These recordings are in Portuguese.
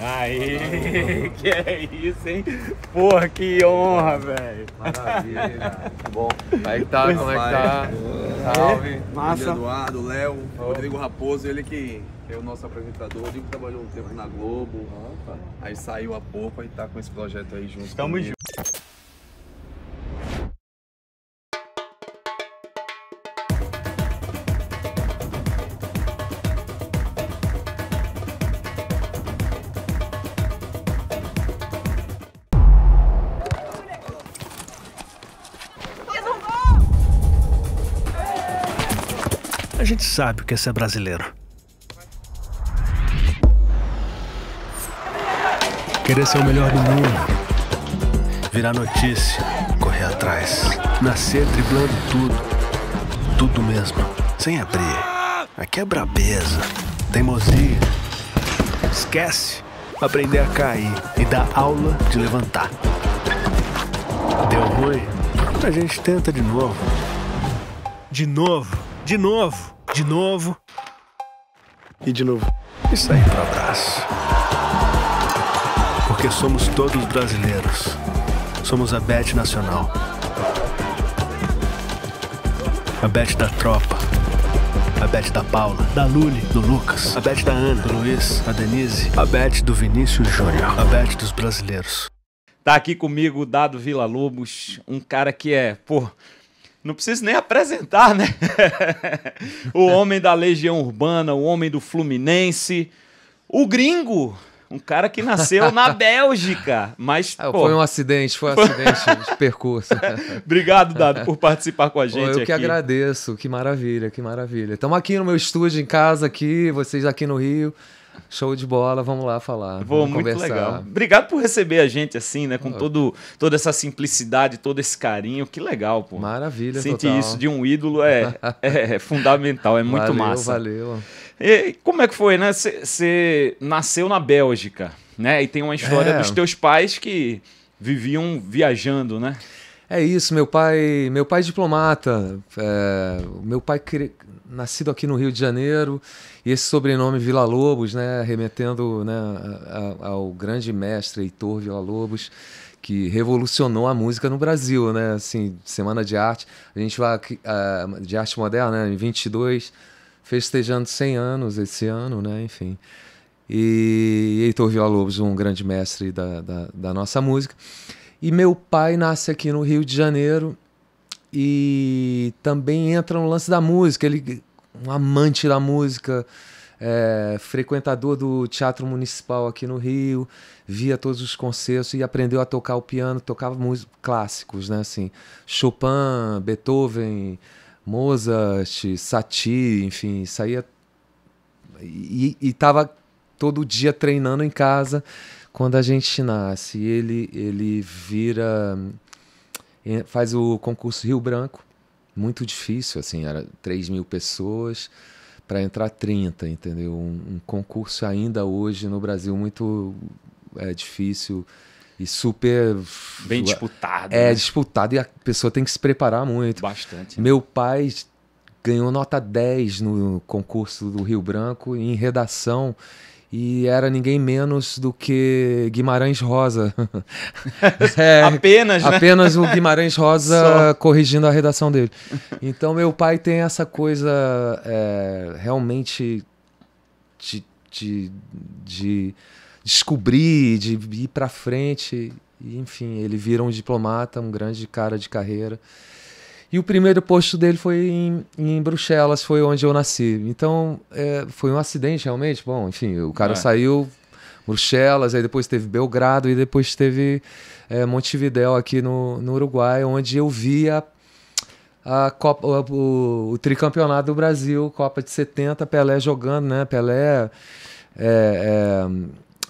Aí, que é isso, hein? Porra, que honra, velho. Maravilha. bom. Aí tá, como é que tá? Salve. É, massa. Eduardo, Léo, Rodrigo Raposo, ele que é o nosso apresentador. Ele que trabalhou um tempo na Globo. Aí saiu há pouco e tá com esse projeto aí junto. Estamos juntos. sabe o que é ser brasileiro. Querer ser o melhor do mundo. Virar notícia, correr atrás. Nascer driblando tudo. Tudo mesmo. Sem abrir. Aqui é brabeza. Teimosia. Esquece. Aprender a cair e dar aula de levantar. Deu ruim? A gente tenta de novo. De novo. De novo. De novo. E de novo. E sair para trás. Porque somos todos brasileiros. Somos a Bet Nacional. A Bet da Tropa. A Bet da Paula, da Lully, do Lucas, a Bet da Ana, do Luiz, a Denise, a Bet do Vinícius Júnior, a Bet dos brasileiros. Tá aqui comigo o Dado Vila Lobos, um cara que é, pô, não preciso nem apresentar, né? o homem da Legião Urbana, o homem do Fluminense, o gringo, um cara que nasceu na Bélgica, mas ah, pô... foi um acidente, foi um acidente de percurso. Obrigado, Dado, por participar com a gente. Pô, eu aqui. que agradeço, que maravilha, que maravilha. Estamos aqui no meu estúdio em casa aqui, vocês aqui no Rio. Show de bola, vamos lá falar. Vou, vamos muito conversar. legal. Obrigado por receber a gente assim, né? Com todo, toda essa simplicidade, todo esse carinho. Que legal, pô. Maravilha, Sentir total. isso de um ídolo é, é, é fundamental, é muito valeu, massa. Valeu, valeu. Como é que foi, né? Você nasceu na Bélgica, né? E tem uma história é. dos teus pais que viviam viajando, né? É isso, meu pai, meu pai é diplomata. É, meu pai cre nascido aqui no Rio de Janeiro, e esse sobrenome Vila Lobos, né, remetendo né, ao grande mestre Heitor Vila Lobos, que revolucionou a música no Brasil, né? Assim, Semana de Arte, a gente vai uh, de arte moderna, né, em 22, festejando 100 anos esse ano, né? Enfim. E Heitor Vila Lobos, um grande mestre da, da, da nossa música. E meu pai nasce aqui no Rio de Janeiro e também entra no lance da música. Ele, um amante da música, é, frequentador do Teatro Municipal aqui no Rio, via todos os concertos e aprendeu a tocar o piano, tocava músicos clássicos, né? Assim, Chopin, Beethoven, Mozart, Satie, enfim, saía e, e tava todo dia treinando em casa quando a gente nasce. ele, ele vira faz o concurso Rio Branco. Muito difícil, assim, era 3 mil pessoas para entrar 30, entendeu? Um, um, concurso ainda hoje no Brasil muito é, difícil e super. Bem disputado. É, né? disputado e a pessoa tem que se preparar muito. Bastante. Né? Meu pai ganhou nota 10 no concurso do Rio Branco em redação e era ninguém menos do que Guimarães Rosa. é, apenas, né? Apenas o Guimarães Rosa corrigindo a redação dele. Então meu pai tem essa coisa é, realmente de, de, de, descobrir, de ir para frente. E, enfim, ele vira um diplomata, um grande cara de carreira. E o primeiro posto dele foi em, em Bruxelas, foi onde eu nasci. Então, é, foi um acidente realmente. Bom, enfim, o cara é. saiu Bruxelas, aí depois teve Belgrado e depois teve é, Montevidéu aqui no, no Uruguai, onde eu via a Copa, o, o, tricampeonato do Brasil, Copa de 70, Pelé jogando, né? Pelé. É, é,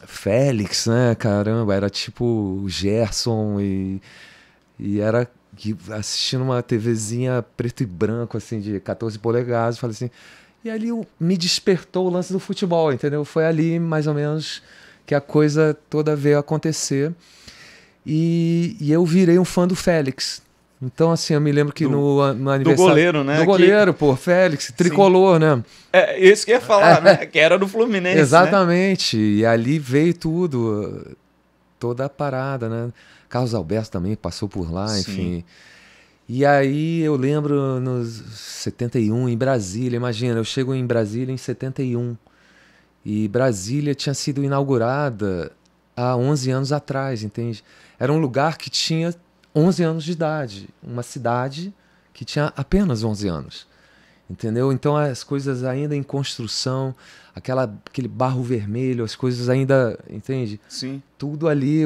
Félix, né? Caramba, era tipo Gerson e e era que, assistindo uma TVzinha preto e branco, assim, de 14 polegadas, falei assim. E ali me despertou o lance do futebol, entendeu? Foi ali, mais ou menos, que a coisa toda veio acontecer. E, e eu virei um fã do Félix. Então, assim, eu me lembro que do, no, no aniversário. Do goleiro, né? Do goleiro, que... pô, Félix, tricolor, Sim. né? É, isso que eu ia falar, né? Que era do Fluminense. Né? Exatamente. Né? E ali veio tudo toda a parada, né? Carlos Alberto também passou por lá, Sim. enfim. E aí eu lembro nos 71, em Brasília, imagina, eu chego em Brasília em 71. E Brasília tinha sido inaugurada há 11 anos atrás, entende? Era um lugar que tinha 11 anos de idade, uma cidade que tinha apenas 11 anos, entendeu? Então as coisas ainda em construção, aquela, aquele barro vermelho, as coisas ainda, entende? Sim. Tudo ali,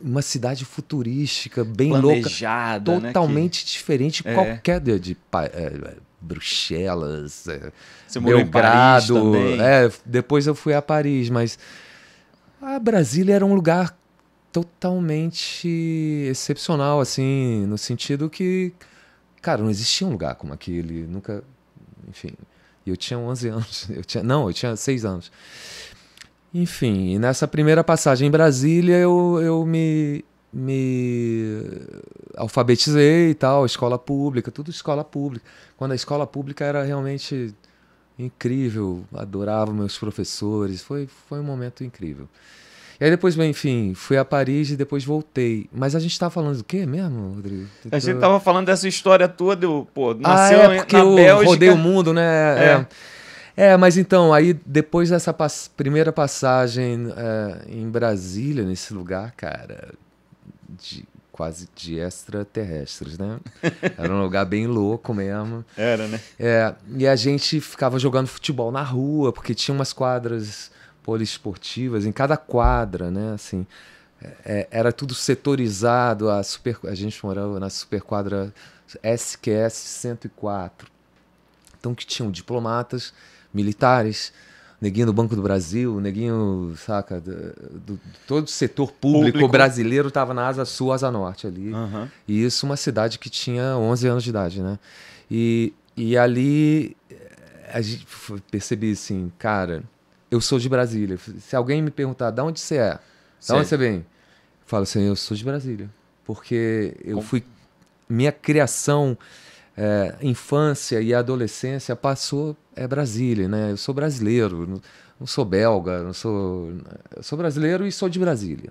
uma cidade futurística, bem Planejada, louca, totalmente né, que... diferente de é. qualquer de, de é, é, Bruxelas, é, Você Belgrado, é, depois eu fui a Paris, mas a Brasília era um lugar totalmente excepcional, assim, no sentido que, cara, não existia um lugar como aquele, nunca, enfim eu tinha 11 anos. Eu tinha, não, eu tinha 6 anos. Enfim, nessa primeira passagem em Brasília, eu, eu me, me alfabetizei e tal, escola pública, tudo escola pública. Quando a escola pública era realmente incrível, adorava meus professores, foi, foi um momento incrível. E aí depois, enfim, fui a Paris e depois voltei. Mas a gente tava tá falando do quê mesmo, Rodrigo? A gente então, tava falando dessa história toda, eu, pô, ah, nasceu ah, é, porque na eu Bélgica. rodei o mundo, né? É. é. é mas então, aí depois dessa primeira passagem é, em Brasília, nesse lugar, cara, de, quase de extraterrestres, né? Era um lugar bem louco mesmo. Era, né? É, e a gente ficava jogando futebol na rua, porque tinha umas quadras poliesportivas em cada quadra, né? Assim, é, era tudo setorizado. A, super, a gente morava na superquadra SQS 104. Então, que tinham diplomatas, militares, neguinho do Banco do Brasil, neguinho, saca, do, do todo o setor público, público. brasileiro estava na Asa Sul, Asa Norte ali. Uhum. E isso uma cidade que tinha 11 anos de idade, né? E, e ali eh, a gente percebi assim, cara, eu sou de Brasília. Se alguém me perguntar de onde você é, de onde você vem, eu falo assim, eu sou de Brasília. Porque eu fui. Minha criação, é, infância e adolescência passou. É Brasília, né? Eu sou brasileiro, não, não sou belga, não sou. sou brasileiro e sou de Brasília.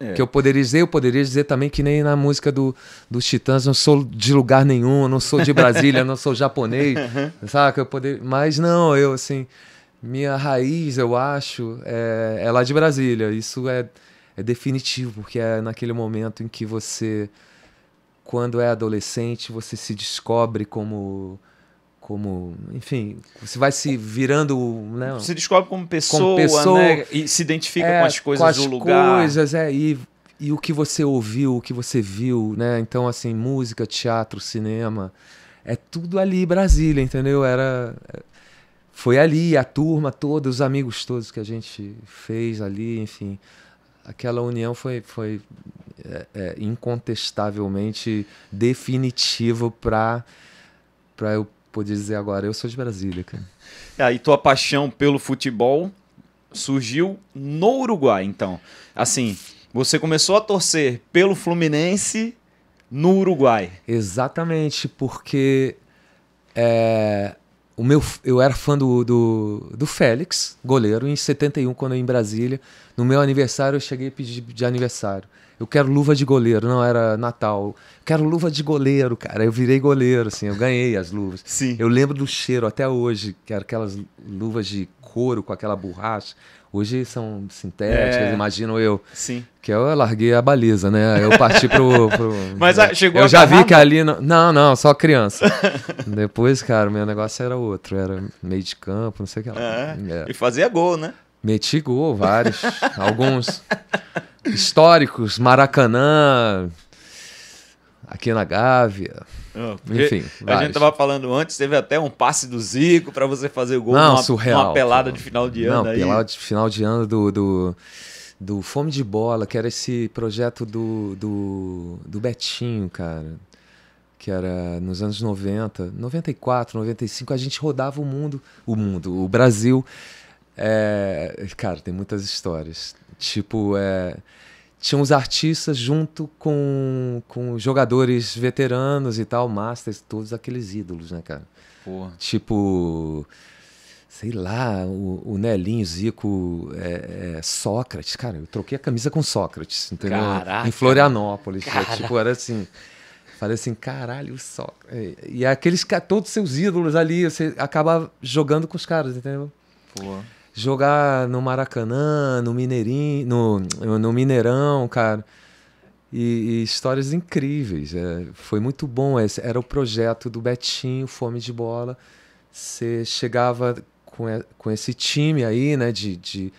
É. Que eu poderia dizer, eu poderia dizer também que nem na música do, dos Titãs, não sou de lugar nenhum, não sou de Brasília, não sou japonês, saca? Eu poder... Mas não, eu assim, minha raiz, eu acho, é, é lá de Brasília. Isso é, é definitivo, porque é naquele momento em que você, quando é adolescente, você se descobre como como, enfim, você vai se virando, né? Se descobre como pessoa, como pessoa né? E se identifica é, com as coisas com as do lugar. coisas, é, e, e o que você ouviu, o que você viu, né? Então, assim, música, teatro, cinema, é tudo ali Brasília, entendeu? Era foi ali a turma toda, os amigos todos que a gente fez ali, enfim, aquela união foi, foi é, é, incontestavelmente definitivo para para eu poder dizer agora, eu sou de Brasília, cara. É, e tua paixão pelo futebol surgiu no Uruguai, então. Assim, você começou a torcer pelo Fluminense no Uruguai. Exatamente, porque é, o meu, eu era fã do, do, do Félix, goleiro, em 71, quando eu ia em Brasília. No meu aniversário, eu cheguei a pedir de aniversário. Eu quero luva de goleiro, não era Natal. Eu quero luva de goleiro, cara. Eu virei goleiro, assim, eu ganhei as luvas. Sim. Eu lembro do cheiro até hoje, que aquelas luvas de couro com aquela borracha. Hoje são sintéticas, é. imagino eu. Sim. Que eu larguei a baliza, né? Eu parti pro. pro Mas a, ah, chegou Eu a já vi que ali. Não, não, não só criança. Depois, cara, meu negócio era outro. Era meio de campo, não sei o que lá. É. É. E fazia gol, né? Meti gol, vários. alguns históricos. Maracanã. Aqui na Gávea. Enfim. A vários. gente tava falando antes, teve até um passe do Zico para você fazer o gol Não, numa, surreal, numa pelada de final de ano. Não, aí. pelada de final de ano do, do, do Fome de Bola, que era esse projeto do, do, do Betinho, cara. Que era nos anos 90, 94, 95, a gente rodava o mundo, o mundo, o Brasil. É, cara, tem muitas histórias. Tipo, é, tinha uns artistas junto com, com jogadores veteranos e tal, masters, todos aqueles ídolos, né, cara? Porra. Tipo, sei lá, o, o Nelinho, Zico, é, é, Sócrates, cara, eu troquei a camisa com Sócrates, entendeu? Caraca. Em Florianópolis, tipo, era assim... Falei assim, caralho, só. E, é, e aqueles todos seus ídolos ali, você acaba jogando com os caras, entendeu? Porra jogar no Maracanã, no Mineirinho, no, no Mineirão, cara. E, e histórias incríveis. É, foi muito bom. Esse era o projeto do Betinho, Fome de Bola. Você chegava com, com esse time aí, né, de, de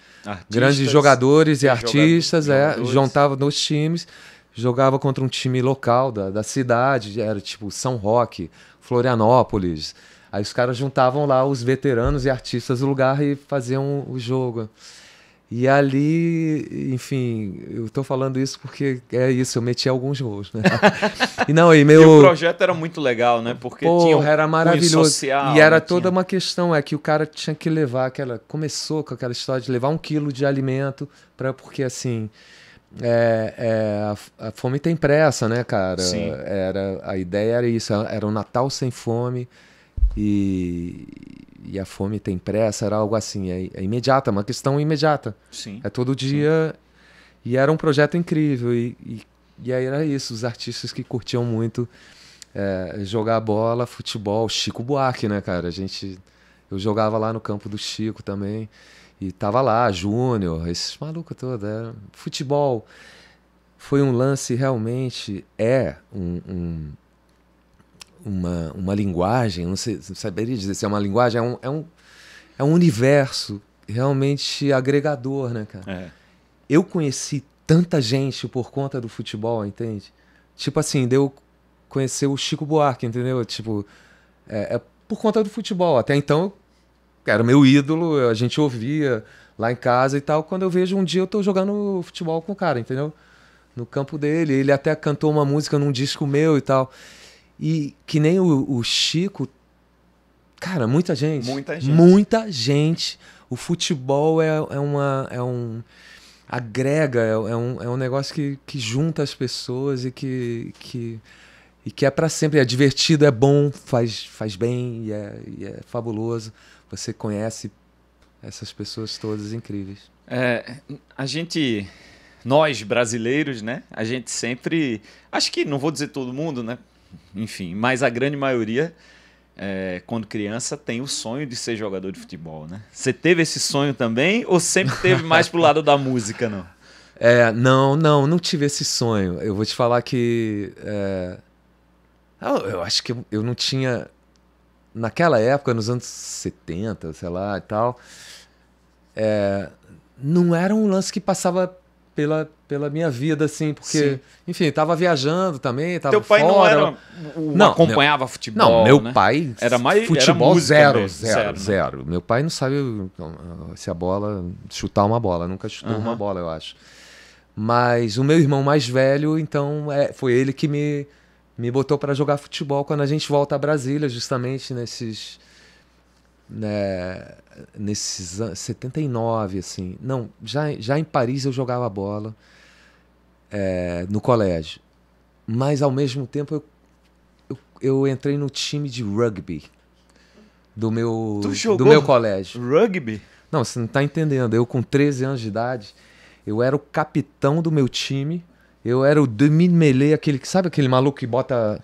grandes jogadores e é, artistas, é, jogadores. é, juntava nos times, jogava contra um time local da, da cidade, era tipo São Roque, Florianópolis, Aí os caras juntavam lá os veteranos e artistas do lugar e faziam o jogo. E ali, enfim, eu tô falando isso porque é isso, eu meti alguns gols, né? e não, e meu e o projeto era muito legal, né? Porque Porra, tinha um era maravilhoso. Social, e era né? toda tinha... uma questão é que o cara tinha que levar aquela começou com aquela história de levar um quilo de alimento para porque assim, é, é, a, fome tem pressa, né, cara? Sim. Era a ideia era isso, era o um Natal sem fome e, e a fome tem pressa, era algo assim, é, é imediata, é uma questão imediata. Sim. É todo dia. Sim. E era um projeto incrível. E, e, e, aí era isso, os artistas que curtiam muito é, jogar bola, futebol, Chico Buarque, né, cara? A gente. Eu jogava lá no campo do Chico também. E tava lá, Júnior, esses malucos todos. Era... Futebol foi um lance realmente, é um, um uma, uma linguagem, não sei, não saberia dizer se é uma linguagem, é um, é um, é um universo realmente agregador, né, cara? É. Eu conheci tanta gente por conta do futebol, entende? Tipo assim, deu conhecer o Chico Buarque, entendeu? Tipo, é, é por conta do futebol. Até então, era meu ídolo, a gente ouvia lá em casa e tal. Quando eu vejo um dia eu tô jogando futebol com o cara, entendeu? No campo dele, ele até cantou uma música num disco meu e tal. E que nem o, o Chico. Cara, muita gente. Muita gente. Muita gente. O futebol é, é uma. É um, agrega, é, é, um, é um negócio que, que junta as pessoas e que, que, e que é para sempre. É divertido, é bom, faz, faz bem e é, e é fabuloso. Você conhece essas pessoas todas incríveis. É, a gente, nós brasileiros, né? A gente sempre. Acho que não vou dizer todo mundo, né? enfim, mas a grande maioria, é, quando criança, tem o sonho de ser jogador de futebol, né? Você teve esse sonho também ou sempre teve mais pro lado da música, não? É, não, não, não tive esse sonho. Eu vou te falar que. É... Eu, eu, acho que eu, eu não tinha. Naquela época, nos anos 70, sei lá e tal, é... não era um lance que passava pela, pela minha vida, assim, porque, Sim. enfim, tava viajando também, tava Teu pai fora, não era. O, não, acompanhava meu, futebol. Não, meu né? pai. Era mais. Futebol era zero, zero, zero, né? Meu pai não sabe então, se a bola. chutar uma bola, nunca chutou uh -huh. uma bola, eu acho. Mas o meu irmão mais velho, então, é, foi ele que me, me botou para jogar futebol quando a gente volta a Brasília, justamente nesses. Né, nesses 79, assim. Não, já, já em Paris eu jogava bola é, no colégio. Mas, ao mesmo tempo, eu, eu, eu, entrei no time de rugby do meu, do meu colégio. Rugby? Não, você não está entendendo. Eu, com 13 anos de idade, eu era o capitão do meu time. Eu era o demi-mêlée, aquele que sabe aquele maluco que bota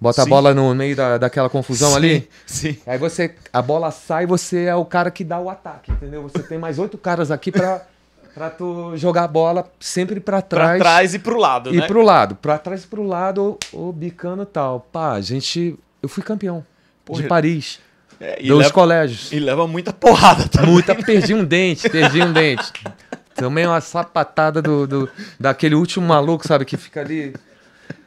bota a bola no meio da, daquela confusão sim, ali. Sim. Aí você a bola sai, você é o cara que dá o ataque, entendeu? Você tem mais oito caras aqui para Pra tu jogar a bola sempre pra trás. Pra trás e pro lado, e né? E pro lado. Pra trás e pro lado, o, bicano bicando e tal. Pá, a gente. Eu fui campeão Porra. de Paris. É, dos leva, colégios. E leva muita porrada também. Muita. Perdi um dente, perdi um dente. Também uma sapatada do, do, daquele último maluco, sabe, que fica ali.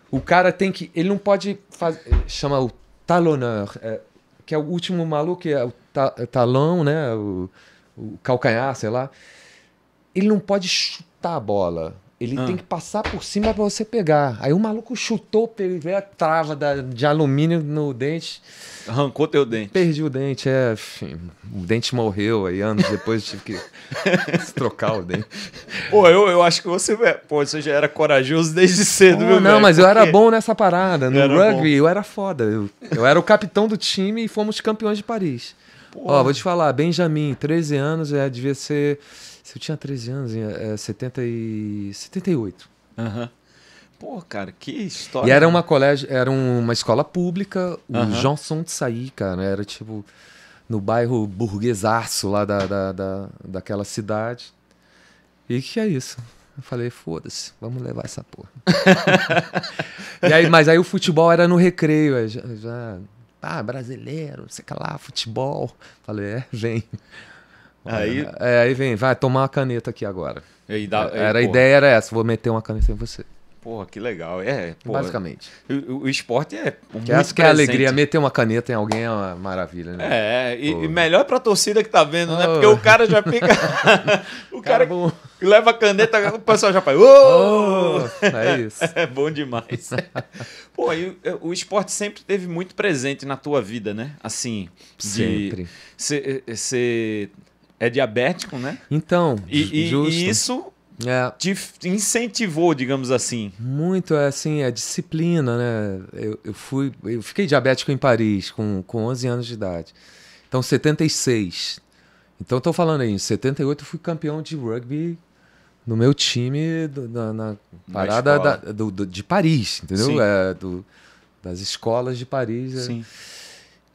O cara tem que. Ele não pode fazer. Chama o talonneur, é, que é o último maluco, que é o ta, é talão, né? O, o calcanhar, sei lá ele não pode chutar a bola. Ele ah. tem que passar por cima para você pegar. Aí o maluco chutou, pegou a trava da, de alumínio no dente. Arrancou teu dente. Perdi o dente, é. Enfim, o dente morreu, aí anos depois tive que trocar o dente. Pô, eu, eu acho que você, é, pô, você já era corajoso desde cedo, meu meu Não, velho, mas porque... eu era bom nessa parada. No rugby, bom. eu era foda. Eu, eu era o capitão do time e fomos campeões de Paris. Ó, vou te falar, Benjamin, 13 anos, é, devia ser se eu tinha 13 anos, é, e... 78. Aham. Uhum. Pô, cara, que história. E era uma né? colégio, era uma escola pública, o uhum. Johnson de Saí, cara. Era tipo no bairro burguesaço lá da, da, da, daquela cidade. E que é isso? Eu falei, foda-se, vamos levar essa porra. e aí, mas aí o futebol era no recreio, já, já ah, brasileiro, sei lá, futebol. Falei, é, vem. Aí... É, aí vem, vai tomar uma caneta aqui agora. E dá, é, era, a ideia era essa, vou meter uma caneta em você. Porra, que legal. É, porra, Basicamente. O, o, esporte é muito que é Essa que é a alegria. Meter uma caneta em alguém é uma maravilha, né? É, e, e melhor pra torcida que tá vendo, oh. né? Porque o oh. cara já fica... o cara Caramba. leva a caneta, o pessoal já faz... Oh! oh é isso. é bom demais. Pô, e o, o esporte sempre teve muito presente na tua vida, né? Assim, sempre. Você é diabético, né? Então, e, e isso é. te incentivou, digamos assim. Muito, é assim, a é disciplina, né? Eu, eu, fui, eu fiquei diabético em Paris com, com 11 anos de idade. Então, 76. Então, estou falando aí, em 78 eu fui campeão de rugby no meu time, do, na, na, parada da, do, do, de Paris, entendeu? É, do, das escolas de Paris. É. Sim. É.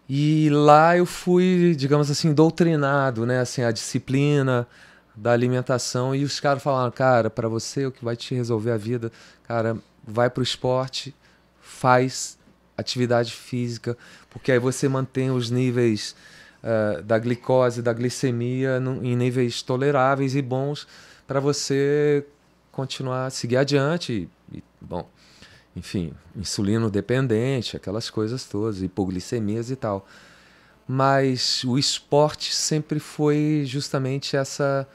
E lá eu fui, digamos assim, doutrinado, né? Assim, a disciplina da alimentação. E os caras falaram, cara, para você o que vai te resolver a vida, cara, vai pro esporte, faz atividade física, porque aí você mantém os níveis uh, da glicose, da glicemia no, em níveis toleráveis e bons para você continuar, seguir adiante. E, bom, enfim, insulino dependente, aquelas coisas todas, hipoglicemias e tal. Mas o esporte sempre foi justamente essa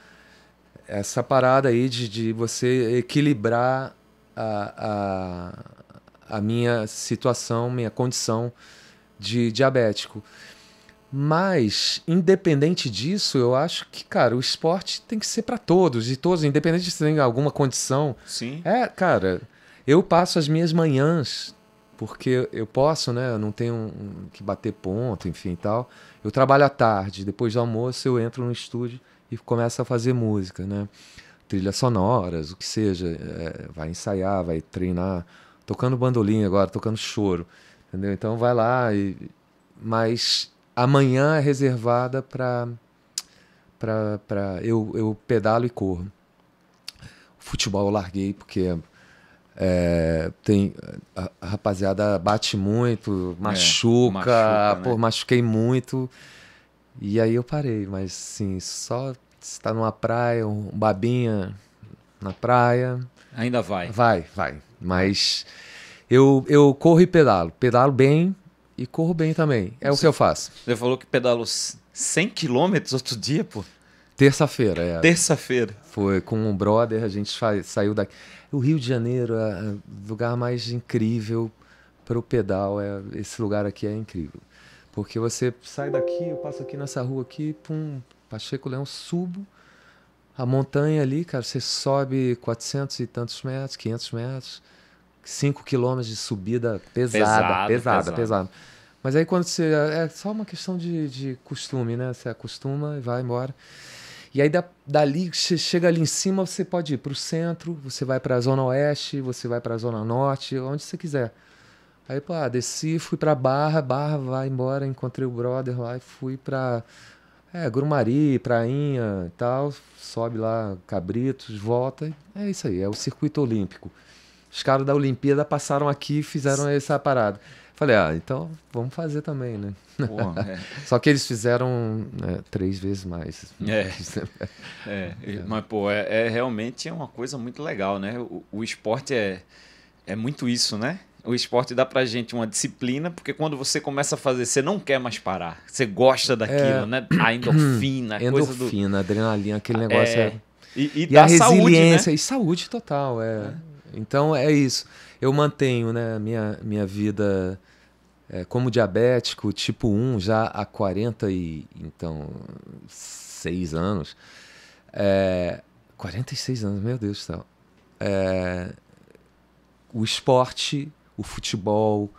essa parada aí de, de você equilibrar a, a, a minha situação, minha condição de diabético. Mas, independente disso, eu acho que, cara, o esporte tem que ser para todos, e todos, independente se tem alguma condição. Sim. É, cara. Eu passo as minhas manhãs, porque eu posso, né? Eu não tenho que bater ponto, enfim e tal. Eu trabalho à tarde, depois do almoço eu entro no estúdio e começo a fazer música, né? Trilhas sonoras, o que seja. É, vai ensaiar, vai treinar. Tocando bandolim agora, tocando choro, entendeu? Então vai lá e... Mas amanhã é reservada para para eu, eu pedalo e corro. Futebol eu larguei porque é é, tem a, a, rapaziada bate muito, é, machuca, machuca né? pô, machuquei muito. E aí eu parei, mas sim, só está numa praia, um babinha na praia. Ainda vai. Vai, vai. Mas eu, eu corro e pedalo. Pedalo bem e corro bem também. É você, o que eu faço. Você falou que pedalo 100 quilômetros outro dia, pô. Terça-feira, é. Terça-feira. Foi com um brother, a gente saiu daqui. O Rio de Janeiro é, é o lugar mais incrível para o pedal. É, esse lugar aqui é incrível. Porque você sai daqui, eu passo aqui nessa rua aqui, pum, Pacheco Leão, subo. A montanha ali, cara, você sobe 400 e tantos metros, 500 metros, 5 quilômetros de subida pesada, pesado, pesada, pesada. Mas aí quando você. É, é só uma questão de, de costume, né? Você acostuma e vai embora. E aí da, dali você chega ali em cima, você pode ir para o centro, você vai para a zona oeste, você vai para a zona norte, onde você quiser. Aí, pô, ah, desci, fui para Barra, Barra vai embora, encontrei o brother lá e fui para é, Grumari, Prainha e tal, sobe lá Cabritos, volta. É isso aí, é o circuito olímpico. Os caras da Olimpíada passaram aqui e fizeram essa parada. Falei, ah, então vamos fazer também, né? é. Só que eles fizeram né, três vezes mais. É. é. Mas, pô, é, é, realmente é uma coisa muito legal, né? O, o, esporte é, é muito isso, né? O esporte dá pra gente uma disciplina, porque quando você começa a fazer, você não quer mais parar. Você gosta daquilo, é. né? A endorfina, a endorfina, coisa do... adrenalina, aquele é. negócio. É... E, e, e a resiliência, saúde, né? e saúde total. é. é. Então é isso eu mantenho né, minha, minha vida é, como diabético tipo 1 já há 40 e então 6 anos. É, 46 anos, meu Deus do céu. É, o esporte, o futebol,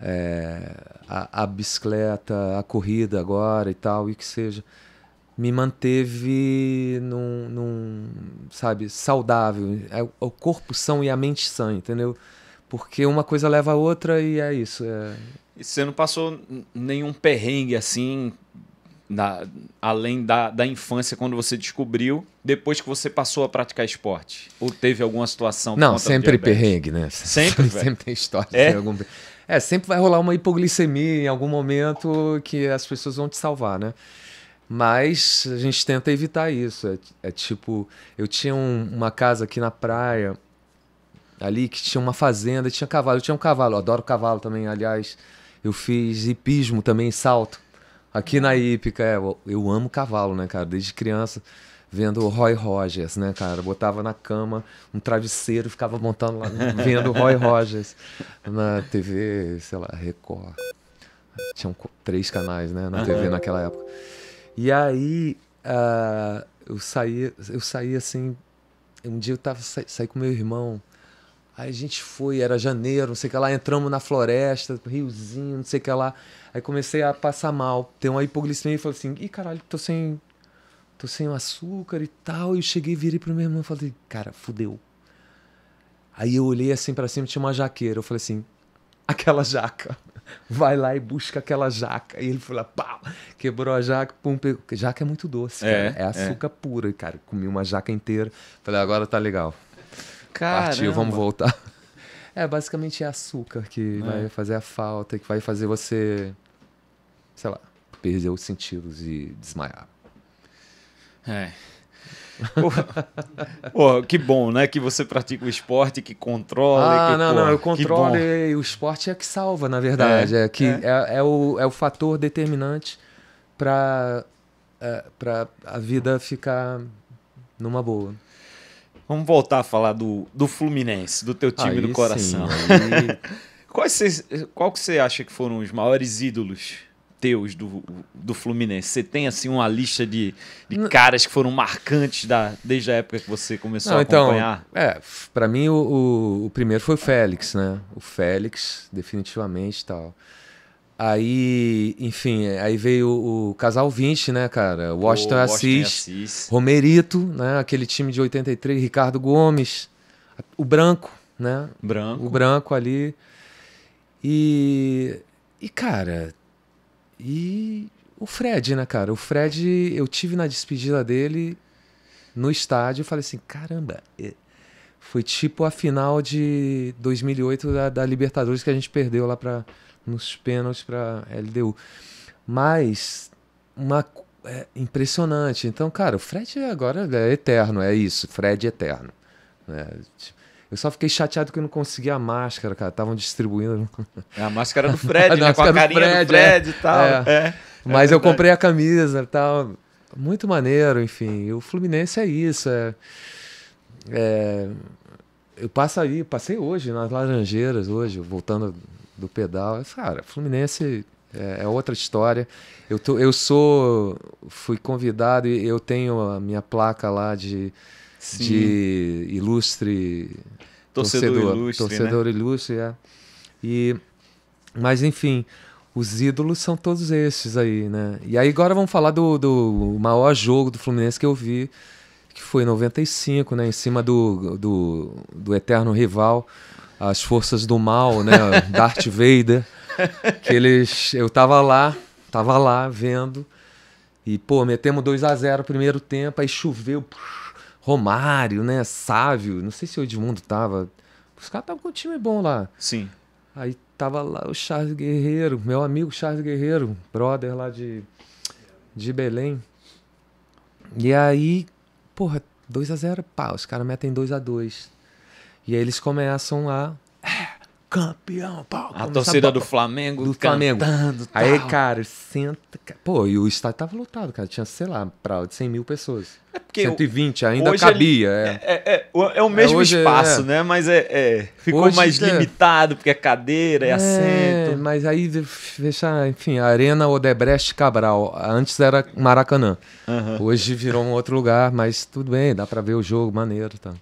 é, a, a bicicleta, a corrida agora e tal, e que seja me manteve num, num sabe, saudável. É o corpo são e a mente são entendeu? Porque uma coisa leva a outra e é isso. É... E você não passou nenhum perrengue assim, na, além da, da infância, quando você descobriu, depois que você passou a praticar esporte? Ou teve alguma situação? Não, sempre perrengue, né? Sempre? sempre tem história. É? Algum... é, sempre vai rolar uma hipoglicemia em algum momento que as pessoas vão te salvar, né? Mas a gente tenta evitar isso. É, é tipo, eu tinha um, uma casa aqui na praia, ali que tinha uma fazenda, tinha cavalo. Eu tinha um cavalo, eu adoro cavalo também, aliás. Eu fiz hipismo também, salto. Aqui na hípica, é, eu, amo cavalo, né, cara? Desde criança vendo o Roy Rogers, né, cara? Botava na cama um travesseiro, ficava montando lá, vendo o Roy Rogers na TV, sei lá, Record. Tinham três canais, né, na TV naquela época. E aí uh, eu saí, eu saí assim. Um dia eu tava, sa saí com meu irmão. Aí a gente foi, era janeiro, não sei o que lá, entramos na floresta, riozinho, não sei o que lá. Aí comecei a passar mal, ter uma hipoglicemia e falei assim, ih caralho, tô sem. tô sem açúcar e tal. E eu cheguei, virei pro meu irmão e falei, cara, fudeu. Aí eu olhei assim para cima, tinha uma jaqueira. Eu falei assim, aquela jaca vai lá e busca aquela jaca. E ele foi lá, pau, quebrou a jaca, pum, pegou. jaca é muito doce, é, é, é açúcar é. puro. E, cara, comi uma jaca inteira. Falei, agora tá legal. Caramba. Partiu, vamos voltar. É, basicamente é açúcar que é. vai fazer a falta, que vai fazer você, sei lá, perder os sentidos e desmaiar. É. Pô, que bom, né? Que você pratica o esporte, que controla. Ah, que, não, pô, não, eu controlo e o esporte é que salva, na verdade. É, é que é. É, é. o, é o fator determinante para é, a vida ficar numa boa. Vamos voltar a falar do, do Fluminense, do teu time aí do coração. Sim, aí... qual, você, qual que você acha que foram os maiores ídolos teus do, do Fluminense? Você tem assim uma lista de, de caras que foram marcantes da, desde a época que você começou Não, a então, acompanhar? Então, é, para mim o, o, o, primeiro foi o Félix, né? O Félix, definitivamente tal. Aí, enfim, aí veio o, casal 20, né, cara? Washington, Assis, Washington Assis, Romerito, né? Aquele time de 83, Ricardo Gomes, o Branco, né? Branco. O Branco ali. E, e cara, e o Fred, né, cara? O Fred, eu tive na despedida dele no estádio e falei assim: caramba, é, foi tipo a final de 2008 da, da Libertadores que a gente perdeu lá pra, nos pênaltis para LDU. Mas uma é impressionante. Então, cara, o Fred é agora é eterno, é isso, Fred é eterno. Né? Tipo, eu só fiquei chateado que eu não consegui a máscara, cara. Estavam distribuindo. É a máscara do Fred, né? Com a carinha do Fred, do Fred é. e tal. É. é. É. Mas eu comprei a camisa e tal. Muito maneiro, enfim. O Fluminense é isso. É, é... Eu passo aí, passei hoje nas Laranjeiras, hoje, voltando do pedal. Cara, Fluminense é, é, outra história. Eu, tô, eu sou. Fui convidado e eu tenho a minha placa lá de Sim. de ilustre torcedor, torcedor ilustre, né? torcedor né? ilustre, é. E mas enfim, os ídolos são todos esses aí, né? E aí agora vamos falar do, do maior jogo do Fluminense que eu vi, que foi em 95, né, em cima do, do, do eterno rival, as forças do mal, né, Darth Vader, que eles eu tava lá, tava lá vendo e pô, metemos 2 a 0 primeiro tempo, aí choveu, puf, Romário, né? Sávio. Não sei se o Edmundo tava. Os caras estavam com um time bom lá. Sim. Aí tava lá o Charles Guerreiro, meu amigo Charles Guerreiro, brother lá de, de Belém. E aí, porra, 2 x 0 pá, os caras metem 2 x 2 E aí eles começam a campeão. Pau, a torcida a... do Flamengo do cantando, Flamengo. Aí, cara, senta. Pô, e o estádio tava lotado, cara. Tinha, sei lá, pra 100 mil pessoas. É porque 120, eu, ainda é cabia. é, é, é, é, o é mesmo é, espaço, né? Mas é, ficou hoje mais limitado, porque é cadeira, é, assento. Mas aí, deixa, enfim, Arena Odebrecht Cabral. Antes era Maracanã. Uhum. Hoje virou um outro lugar, mas tudo bem, dá pra ver o jogo, maneiro. Tá.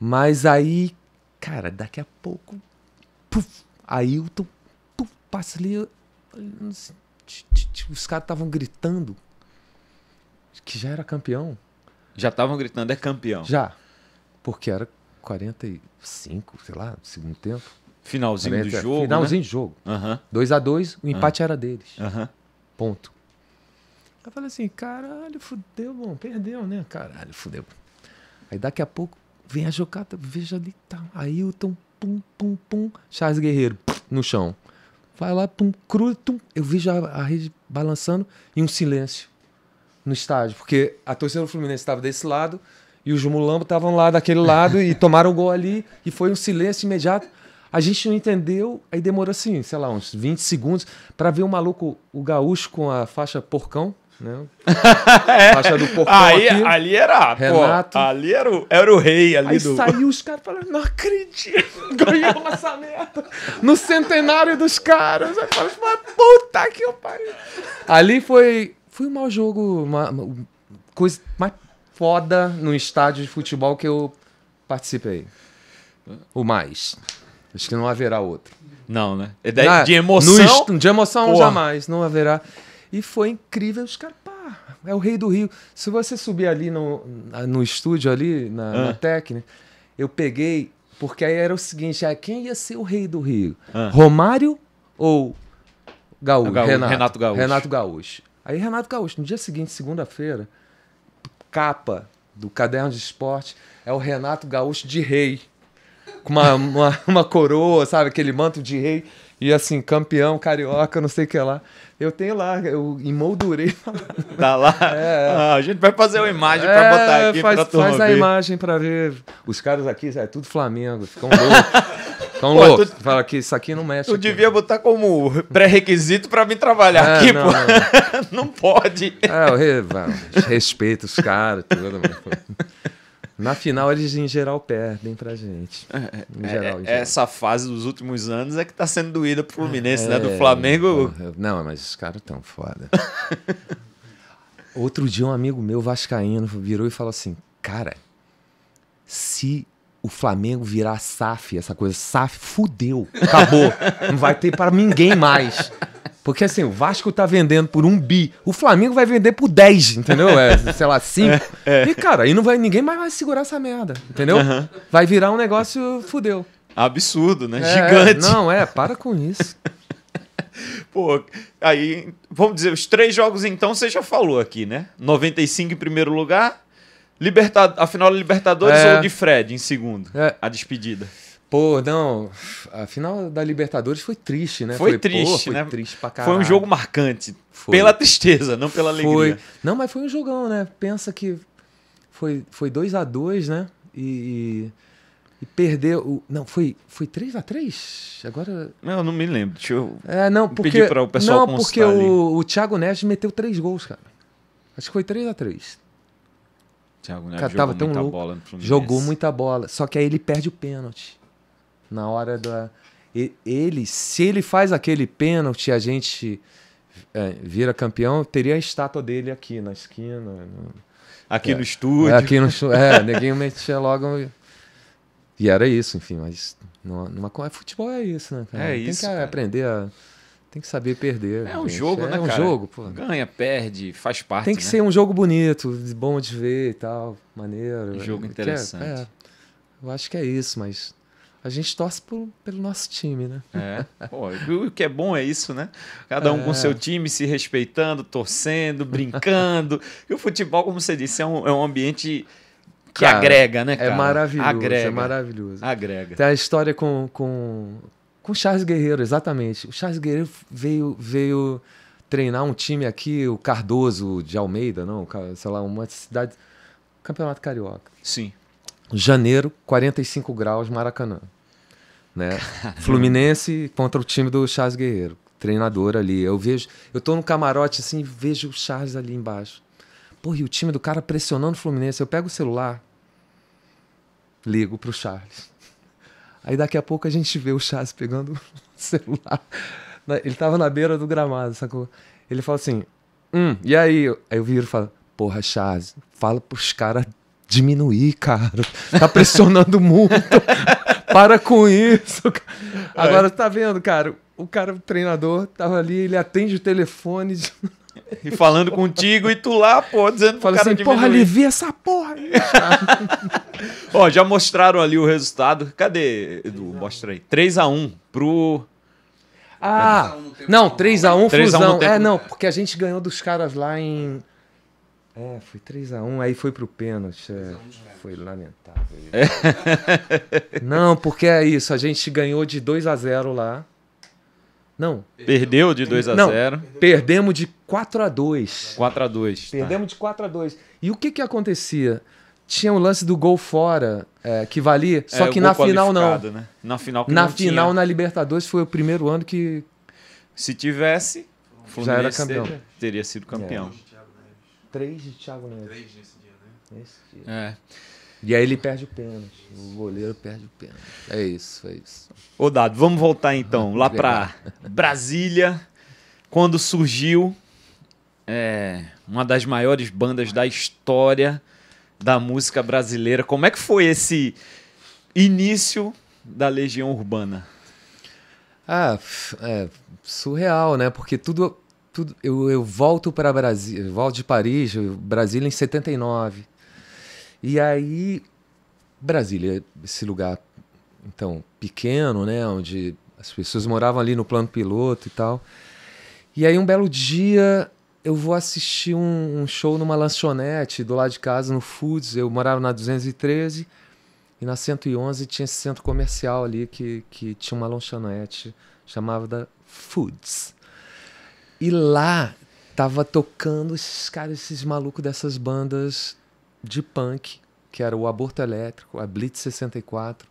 Mas aí, cara, daqui a pouco Puf, Ailton, puf, passa ali. Eu, assim, os caras estavam gritando que já era campeão. Já estavam gritando, é campeão. Já. Porque era 45, sei lá, segundo tempo. Finalzinho do jogo. Né? Finalzinho né? do jogo. 2 uh a 2 o ah. empate era deles. Ponto. Eu falei assim, caralho, fudeu, bom, perdeu, né? Caralho, fudeu. Aí daqui a pouco vem a jogada, veja ali, tá, Ailton, pum, pum, pum, Charles Guerreiro, no chão. Vai lá, pum, cruza, tum. Eu vejo a, a rede balançando e um silêncio no estádio, porque a torcida do Fluminense estava desse lado e os Mulambo estavam lá daquele lado e tomaram o gol ali e foi um silêncio imediato. A gente não entendeu, aí demorou assim, sei lá, uns 20 segundos para ver o maluco, o gaúcho com a faixa porcão, né? Faixa do Aí, aqui. Ali era, Renato. Pô, ali era o, era o rei ali Aí do... saiu os caras falando, não acredito, ganhou essa merda no centenário dos caras. Aí falei, puta que eu pariu. Ali foi, foi o mau jogo, uma, uma coisa mais foda no estádio de futebol que eu participei. O mais. Acho que não haverá outro. Não, né? É ah, de, de emoção. No, de emoção Porra. jamais, não haverá. E foi incrível. Os caras, pá, é o rei do Rio. Se você subir ali no, no estúdio, ali na, ah. na técnica, eu peguei, porque aí era o seguinte: ah, quem ia ser o rei do Rio? Ah. Romário ou Gaúcho? Gaú Renato, Renato Gaúcho. Renato Gaúcho. Aí Renato Gaúcho, no dia seguinte, segunda-feira, capa do caderno de esporte, é o Renato Gaúcho de rei. Com uma, uma, uma coroa, sabe? Aquele manto de rei. E assim, campeão carioca, não sei o que lá. Eu tenho lá, eu emoldurei. Tá lá? É. Ah, a gente vai fazer uma imagem é, para botar aqui faz, pra turma Faz a imagem para ver. Os caras aqui, é tudo Flamengo, ficam loucos. Ficam loucos. Tu... Fala que isso aqui não mexe. Tu aqui, devia botar como pré-requisito para vir trabalhar é, aqui, não, pô. Não, não. pode. É, eu respeito os caras, tudo. Na final, eles em geral perdem pra gente. É, é, geral, é, é essa fase dos últimos anos é que tá sendo doída pro Fluminense, é, né? Do Flamengo. Não, mas os caras tão foda. Outro dia, um amigo meu, Vascaíno, virou e falou assim: Cara, se o Flamengo virar SAF, essa coisa, SAF, fudeu, acabou. Não vai ter para ninguém mais. Porque assim, o Vasco tá vendendo por um bi, o Flamengo vai vender por 10, entendeu? É, sei lá, 5. É, é. E, cara, aí não vai, ninguém mais vai segurar essa merda, entendeu? Uhum. Vai virar um negócio fudeu. Absurdo, né? É, Gigante. Não, é, para com isso. Pô, aí, vamos dizer, os três jogos então você já falou aqui, né? 95 em primeiro lugar, libertad... a final da Libertadores é. ou de Fred em segundo, é. a despedida. Pô, não, a final da Libertadores foi triste, né? Foi, foi triste, pô, foi né? triste pra caralho. Foi um jogo marcante. Foi. Pela tristeza, não pela alegria. Foi. Não, mas foi um jogão, né? Pensa que foi 2 foi dois a 2 né? E, e, e, perdeu. não, foi 3 x 3 Agora. Não, eu não me lembro. Deixa eu é, não, porque, pedir para o pessoal Não, porque o, o Thiago Neves meteu três gols, cara. Acho que foi 3 x 3 Thiago Neves cara, jogou tava muita louco. bola no Fluminense. Jogou muita bola. Só que aí ele perde o pênalti na hora da. Ele, se ele faz aquele pênalti, a gente é, vira campeão, teria a estátua dele aqui na esquina. No... Aqui é. no estúdio. É, aqui no estúdio. É, ninguém mexia logo. E era isso, enfim, mas numa, numa, é, futebol é isso, né? Cara? É tem isso. Tem que cara. aprender a. Tem que saber perder. É um gente. jogo, é né? É um cara? jogo, pô. Ganha, perde, faz parte. Tem que né? ser um jogo bonito, bom de ver e tal, maneiro. Um jogo é, interessante. É, eu acho que é isso, mas a gente torce por, pelo nosso time, né? É. Pô, o que é bom é isso, né? Cada um é. com seu time, se respeitando, torcendo, brincando. e o futebol, como você disse, é um, é um ambiente que cara, agrega, né, é cara? É maravilhoso. Agrega. É maravilhoso. Agrega. Tem a história com, com, com Charles Guerreiro, exatamente. O Charles Guerreiro veio. veio treinar um time aqui, o Cardoso de Almeida, não, sei lá, uma cidade. Campeonato Carioca. Sim. Janeiro, 45 graus, Maracanã. Né? Fluminense contra o time do Charles Guerreiro, treinador ali. Eu vejo, eu tô no camarote assim e vejo o Charles ali embaixo. Porra, e o time do cara pressionando o Fluminense. Eu pego o celular, ligo pro Charles. Aí daqui a pouco a gente vê o Charles pegando o celular. Ele tava na beira do gramado, sacou? Ele fala assim: Hum, e aí? Aí eu viro e falo: Porra, Charles, fala pros caras diminuir, cara. Tá pressionando muito. Para com isso. Agora, é. tá vendo, cara? O cara, o treinador, tava ali, ele atende o telefone. De... E falando contigo e tu lá, pô, dizendo Fala pro cara assim, porra, alivia essa porra. Ó, já mostraram ali o resultado. Cadê, Edu? Mostra aí. 3x1 pro... Ah, não, 3x1 Fusão. é, não, porque a gente ganhou dos caras lá em... É, foi 3x1, aí foi pro pênalti. É, foi lamentável. É. Não, porque é isso, a gente ganhou de 2x0 lá. Não. Perdeu de 2 x 0 Perdemos de 4 x 2 4 x 2 Perdemos de 4 x 2 E o que que acontecia? Tinha o um lance do gol fora, é, que valia, é, só é, que na final não. Né? Na final, na, final tinha. na Libertadores, foi o primeiro ano que. Se tivesse, Fluminense já era campeão. Teria, teria sido campeão. É. 3 de Thiago Neves. 3 nesse dia, né? Nesse dia. É. E aí ele perde o pênalti. O goleiro perde o pênalti. É isso, é isso. Ô Dado, vamos voltar então lá para Brasília, quando surgiu é, uma das maiores bandas da história da música brasileira. Como é que foi esse início da Legião Urbana? Ah, é surreal, né? Porque tudo tudo, eu, eu volto para Brasília, volto de Paris, Brasília em 79. E aí Brasília, esse lugar então pequeno, né, onde as pessoas moravam ali no plano piloto e tal. E aí um belo dia eu vou assistir um, um, show numa lanchonete do lado de casa, no Foods. Eu morava na 213 e na 111 tinha esse centro comercial ali que, que tinha uma lanchonete chamada Foods. E lá tava tocando esses caras, esses malucos dessas bandas de punk, que era o Aborto Elétrico, a Blitz 64.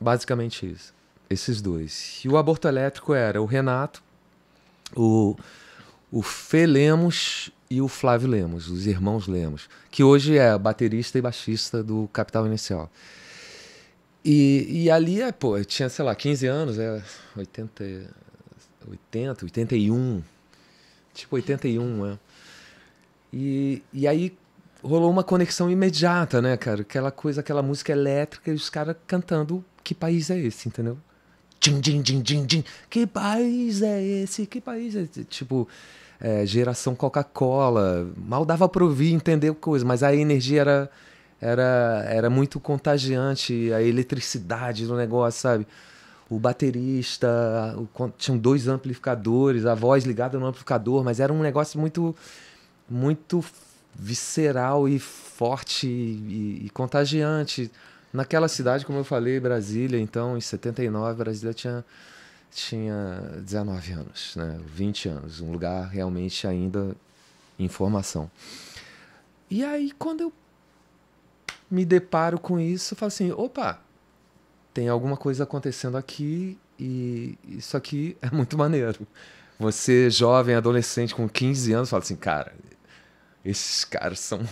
Basicamente isso. Esses dois. E o Aborto Elétrico era o Renato, o, o Fê Lemos e o Flávio Lemos, os irmãos Lemos, que hoje é baterista e baixista do Capital Inicial. E, e ali, pô, eu tinha, sei lá, 15 anos, é 80, 80, 81. Tipo 81, né? E, e aí rolou uma conexão imediata, né, cara? Aquela coisa, aquela música elétrica e os caras cantando que país é esse, entendeu? Din, din, din, din, din. Que país é esse? Que país é esse? Tipo, é, geração Coca-Cola. Mal dava para ouvir, entender coisa, mas a energia era, era, era muito contagiante, a eletricidade do negócio, sabe? o baterista, o, tinham dois amplificadores, a voz ligada no amplificador, mas era um negócio muito, muito visceral e forte e, e contagiante. Naquela cidade, como eu falei, Brasília, então, em 79, Brasília tinha, tinha 19 anos, né? 20 anos, um lugar realmente ainda em formação. E aí, quando eu me deparo com isso, eu falo assim: opa, tem alguma coisa acontecendo aqui e isso aqui é muito maneiro. Você, jovem, adolescente, com 15 anos, fala assim, cara, esses caras são.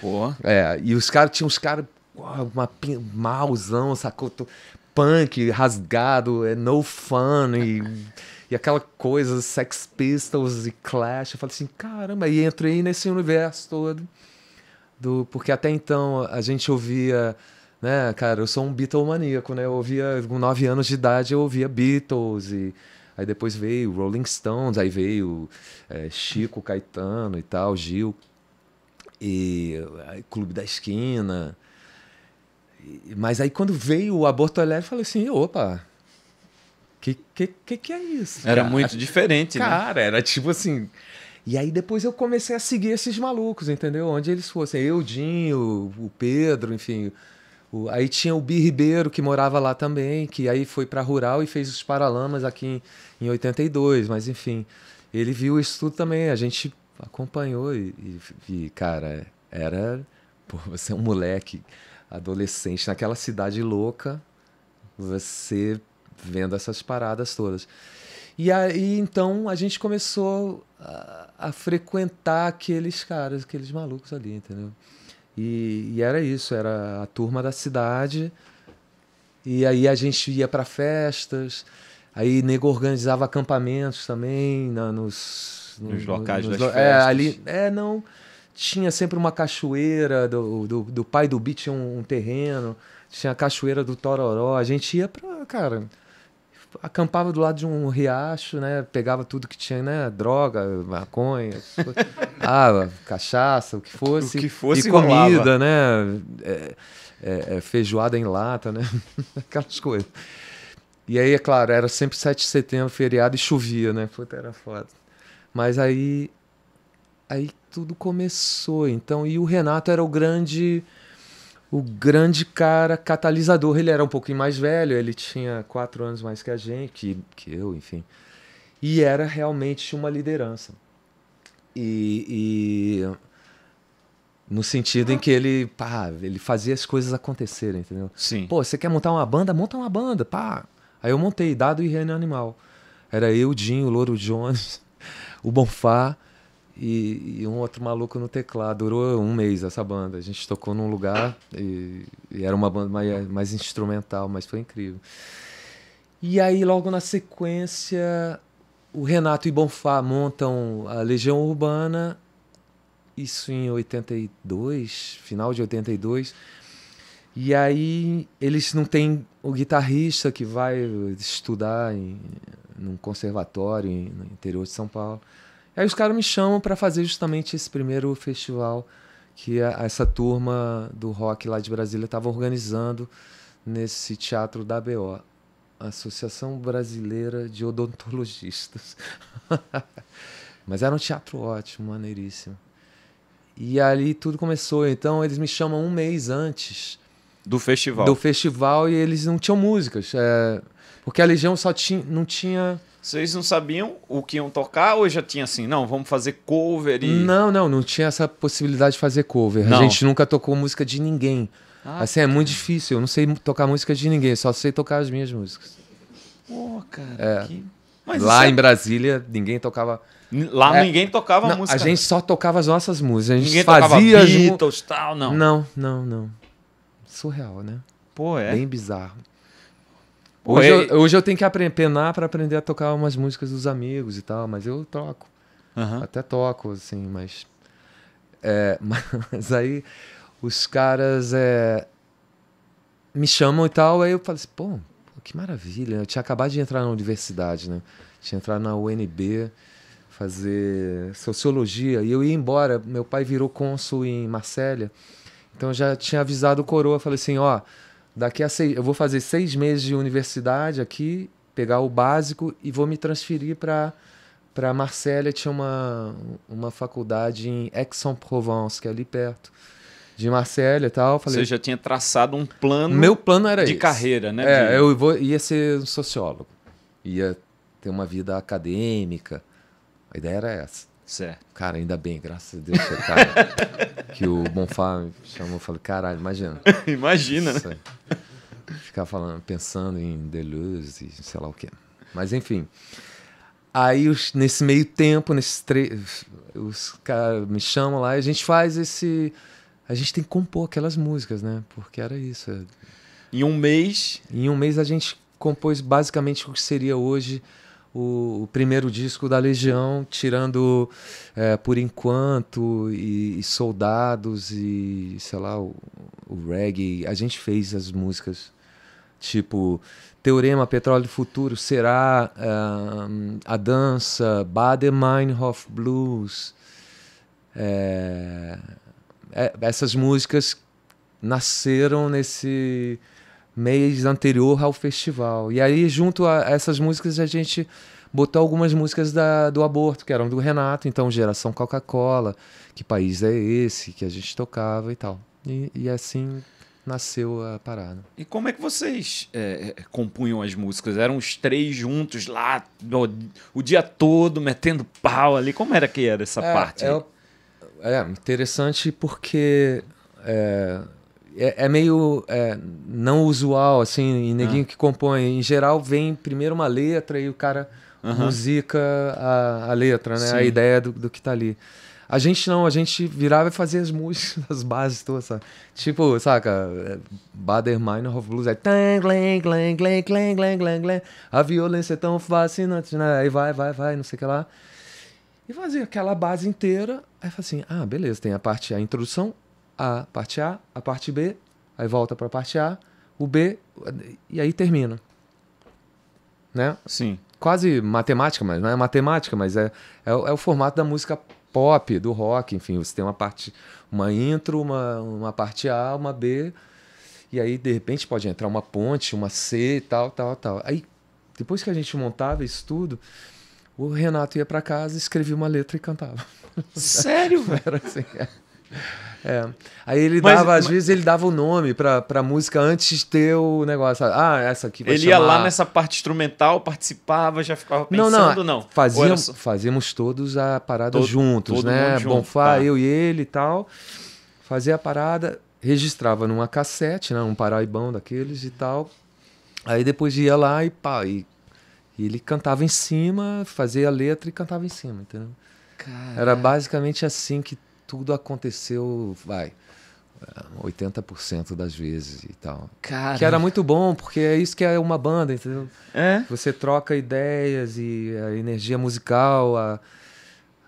Pô. É, e os caras tinham uns caras. Uma mauzão sacou? Punk, rasgado, é no fun e, e aquela coisa, Sex Pistols e Clash. Eu falei assim, caramba, e entrei nesse universo todo. Do, porque até então a gente ouvia né, cara, eu sou um maníaco né? Eu ouvia, com nove anos de idade, eu ouvia Beatles e aí depois veio Rolling Stones, aí veio é, Chico, Caetano e tal, Gil e aí, Clube da Esquina. mas aí quando veio o aborto elétrico, eu falei assim, opa, que, que, que, que é isso? Era cara? muito diferente, cara, né? Cara, era tipo assim. E aí depois eu comecei a seguir esses malucos, entendeu? Onde eles fossem. Eu, Dinho, o Pedro, enfim, o, tipo, aí tinha o Bi Ribeiro, que morava lá também, que aí foi para Rural e fez os Paralamas aqui em, em 82, mas enfim. Ele viu isso tudo também, a gente acompanhou e, e, e cara, era. Pô, você é um moleque adolescente naquela cidade louca, você vendo essas paradas todas. E aí então a gente começou a, a frequentar aqueles caras, aqueles malucos ali, entendeu? E, e, era isso, era a turma da cidade. E aí a gente ia para festas, aí nego organizava acampamentos também na, nos, nos locais nos, das lo... É, ali, é, não. Tinha sempre uma cachoeira, do, do, do pai do Bi tinha um, um terreno, tinha a cachoeira do Tororó. A gente ia para, cara, acampava do lado de um riacho, né? Pegava tudo que tinha, né? Droga, maconha, ah, cachaça, o que fosse. O que fosse e comida, né? É, é, é, feijoada em lata, né? Aquelas coisas. E aí, é claro, era sempre 7 de setembro, feriado, e chovia, né? Puta, era foda. Mas aí, aí tudo começou. Então, e o Renato era o grande o grande cara catalisador. Ele era um pouquinho mais velho, ele tinha quatro anos mais que a gente, que, que eu, enfim. E era realmente uma liderança. E, e no sentido em que ele, pá, ele fazia as coisas acontecerem, entendeu? Sim. Pô, você quer montar uma banda? Monta uma banda, pá. Aí eu montei Dado e Reino Animal. Era eu, Dinho, o Louro Jones, o Bonfá e, e, um outro maluco no teclado. Durou um mês essa banda. A gente tocou num lugar e, e era uma banda mais, mais, instrumental, mas foi incrível. E aí, logo na sequência, o Renato e Bonfá montam a Legião Urbana, isso em 82, final de 82. E aí eles não têm o guitarrista que vai estudar em, num conservatório em, no interior de São Paulo. Aí os caras me chamam para fazer justamente esse primeiro festival que a, essa turma do rock lá de Brasília estava organizando nesse teatro da BO, Associação Brasileira de Odontologistas. Mas era um teatro ótimo, maneiríssimo. E ali tudo começou. Então eles me chamam um mês antes. Do festival. Do festival e eles não tinham músicas. É, porque a Legião só tinha, não tinha vocês não sabiam o que iam tocar ou já tinha assim, não, vamos fazer cover e... Não, não, não tinha essa possibilidade de fazer cover. Não. A gente nunca tocou música de ninguém. Ah, assim, cara. é muito difícil. Eu não sei tocar música de ninguém, só sei tocar as minhas músicas. Pô, cara, é. que... Lá é... em Brasília, ninguém tocava... Lá é... ninguém tocava não, música. A gente só tocava as nossas músicas. A gente ninguém fazia tocava Beatles, as... tal, não. Não, não, não. Surreal, né? Pô, é? Bem bizarro. Hoje, eu, hoje eu tenho que penar para aprender a tocar umas músicas dos amigos e tal, mas eu toco. Uhum. Até toco, assim, mas. É, mas aí os caras é, me chamam e tal, aí eu falo assim, pô, que maravilha. Eu tinha acabado de entrar na universidade, né? Tinha entrado na UNB, fazer sociologia, e eu ia embora. Meu pai virou cônsul em Marsella, então eu já tinha avisado o coroa, falei assim, ó. Oh, daqui a seis, eu vou fazer seis meses de universidade aqui, pegar o básico e vou me transferir para para Marsella tinha uma uma faculdade em Aix-en-Provence, que é ali perto de Marsella e tal. Falei, Você já tinha traçado um plano? Meu plano era de esse. carreira, né? É, de... eu vou, ia ser um sociólogo, ia ter uma vida acadêmica. A ideia era essa. Certo. Cara, ainda bem, graças a Deus, cara, que o Bonfá me chamou e falou, caralho, imagina. imagina, né? Ficar falando, pensando em Deleuze e sei lá o quê. Mas enfim. Aí, nesse meio tempo, nesses três. Os caras me chamam lá e a gente faz esse. A gente tem que compor aquelas músicas, né? Porque era isso. Em um mês. Em um mês a gente compôs basicamente o que seria hoje o, o primeiro disco da Legião, tirando é, Por Enquanto e, e, Soldados e, sei lá, o, o reggae. A gente fez as músicas tipo Teorema, Petróleo do Futuro, Será, ah, A Dança, Baden-Meinhof Blues. É, é, essas músicas nasceram nesse mês anterior ao festival. E aí, junto a essas músicas, a gente botou algumas músicas da, do aborto, que eram do Renato, então Geração Coca-Cola, que país é esse, que a gente tocava e tal. E, e assim nasceu a parada. E como é que vocês é, é compunham as músicas? Eram os três juntos lá o, o, dia todo, metendo pau ali? Como era que era essa é, parte? É, é, interessante porque é, é, é, meio é, não usual, assim, e neguinho ah. que compõe. Em geral, vem primeiro uma letra e o cara uh -huh. musica a, a, letra, né? Sim. A ideia do, do que tá ali. A gente não, a gente virava e fazia as músicas, as bases todas, sabe? Tipo, saca? É, Bader Minor of Blues, é... A violência é tão fascinante, né? Aí vai, vai, vai, não sei o que lá. E fazia aquela base inteira. Aí fazia assim, ah, beleza, tem a parte, a introdução, a parte A, a parte B, aí volta para a parte A, o B e aí termina. Né? Sim. Quase matemática, mas não é matemática, mas é, é, é o formato da música pop, do rock, enfim, você tem uma parte, uma intro, uma, uma parte A, uma B, e aí de repente pode entrar uma ponte, uma C, e tal, tal, tal. Aí depois que a gente montava isso tudo, o Renato ia para casa, escrevia uma letra e cantava. Sério? Era assim. É. É. Aí ele mas, dava, mas... às vezes ele dava o nome pra, pra música antes de ter o negócio. Ah, essa aqui vai Ele chamar... ia lá nessa parte instrumental, participava, já ficava pensando, não? não. não. Fazíamos, só... fazíamos todos a parada todo, juntos, todo né? Junto, Bonfá, tá. eu e ele e tal. Fazia a parada, registrava numa cassete, né? Um paraibão daqueles e tal. Aí depois ia lá e pá, e, e ele cantava em cima, fazia a letra e cantava em cima, entendeu? Caraca. Era basicamente assim que tudo aconteceu, vai, 80% é, das vezes e tal. Cara. Que era muito bom, porque é isso que é uma banda, entendeu? É? Você troca ideias e a energia musical, a,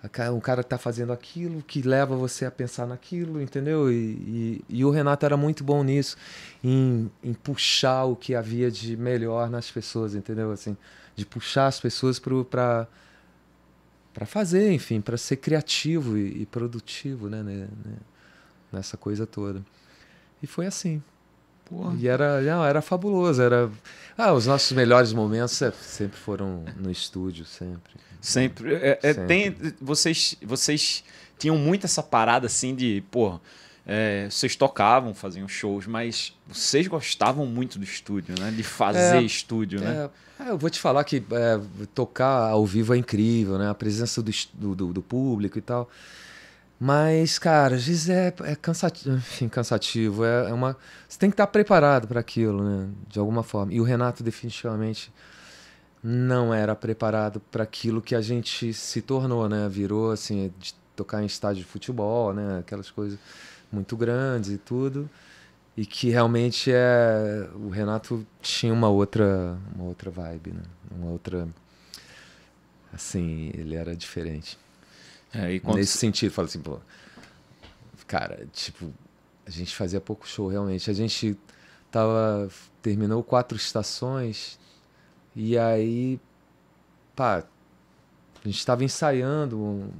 a, o cara tá fazendo aquilo que leva você a pensar naquilo, entendeu? E, e, e o Renato era muito bom nisso, em, em, puxar o que havia de melhor nas pessoas, entendeu? Assim, de puxar as pessoas para para fazer, enfim, para ser criativo e, e produtivo, né, né, nessa coisa toda. E foi assim. Porra. E era, não, era fabuloso, era ah, os nossos melhores momentos é, sempre foram no estúdio, sempre. Sempre. É, é, sempre. Tem, vocês, vocês tinham muito essa parada assim de, porra. É, vocês tocavam, faziam shows, mas vocês gostavam muito do estúdio, né? De fazer é, estúdio, né? é, né? eu vou te falar que é, tocar ao vivo é incrível, né? A presença do, do, do, público e tal. Mas, cara, às vezes é, é cansativo, enfim, cansativo. É, é, uma, você tem que estar preparado para aquilo, né? De alguma forma. E o Renato definitivamente não era preparado para aquilo que a gente se tornou, né? Virou assim de tocar em estádio de futebol, né? Aquelas coisas muito grandes e tudo. E que realmente é o Renato tinha uma outra, uma outra vibe, né? Uma outra assim, ele era diferente. É, quando... Nesse sentido, fala assim, pô, cara, tipo, a gente fazia pouco show realmente. A gente tava terminou quatro estações e aí pá, a gente estava ensaiando um,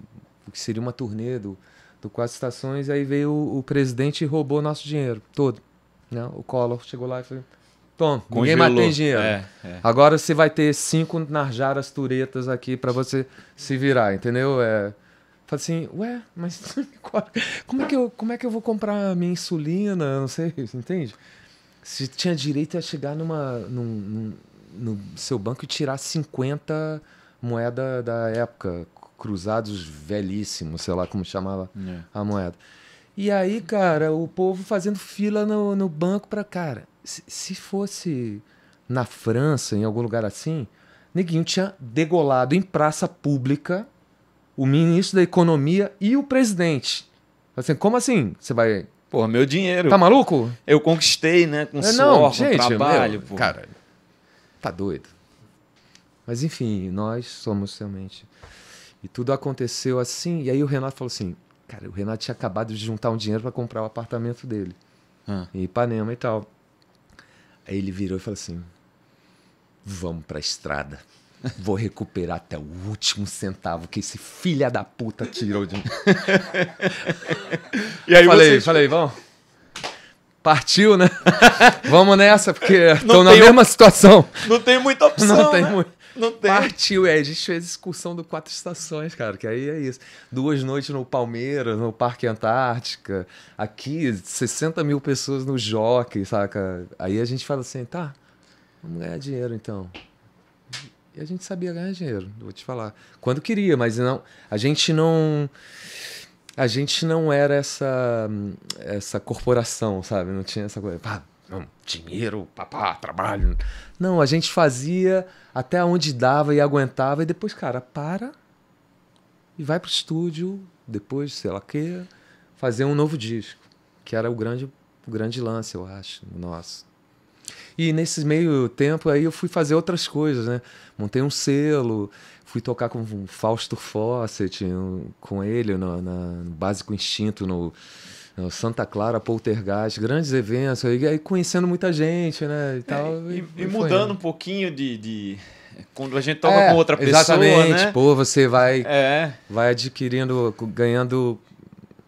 o que seria uma turnê do do Quatro Estações, aí veio o, o presidente e roubou nosso dinheiro todo. Né? O Collor chegou lá e falou: Tom, Congelou. ninguém mais tem dinheiro. É, é. Agora você vai ter cinco narjaras turetas aqui para você se virar, entendeu? É. Falei assim, ué, mas como é, que eu, como é que eu vou comprar minha insulina? Não sei, entende? Se tinha direito a chegar numa, num, num, no seu banco e tirar 50 moeda da época cruzados velhíssimos, sei lá como chamava é. a moeda. E aí, cara, o povo fazendo fila no, no banco para cara. Se, se, fosse na França, em algum lugar assim, Neguinho tinha degolado em praça pública o ministro da Economia e o presidente. Assim, como assim? Você vai. Porra, meu dinheiro. Tá maluco? Eu conquistei, né? Com é, suor, gente, com trabalho. Meu, cara, tá doido. Mas enfim, nós somos realmente. E tudo aconteceu assim. E aí o Renato falou assim: Cara, o Renato tinha acabado de juntar um dinheiro para comprar o apartamento dele ah. em Ipanema e tal. Aí ele virou e falou assim: Vamos pra estrada. Vou recuperar até o último centavo que esse filha da puta tirou de mim. e aí falei, vocês... falei, vamos. Partiu, né? vamos nessa, porque estou na tem, mesma situação. Não tem muita opção. Não tem né? muito. Não tem. Partiu, é. A gente fez excursão do Quatro Estações, cara, que aí é isso. Duas noites no Palmeiras, no Parque Antártica. Aqui, 60 mil pessoas no Jockey, saca? Aí a gente fala assim, tá, vamos ganhar dinheiro então. E a gente sabia ganhar dinheiro, vou te falar. Quando queria, mas não. A gente não a gente não era essa essa corporação, sabe? Não tinha essa coisa. Pá, não, dinheiro, papá, trabalho. Não, a gente fazia até onde dava e aguentava. E depois, cara, para e vai pro estúdio, depois, sei lá o quê, fazer um novo disco. Que era o grande, o grande lance, eu acho, nosso. E nesse meio tempo aí eu fui fazer outras coisas, né? Montei um selo, fui tocar com o Fausto Fawcett, um, com ele no, na, no Básico Instinto, no é Santa Clara, Poltergeist, grandes eventos, e aí conhecendo muita gente, né? E, é, tal, é, e, e, e mudando um pouquinho de, de, Quando a gente toca é, com outra pessoa. Exatamente, né? pô, você vai, é. vai adquirindo, ganhando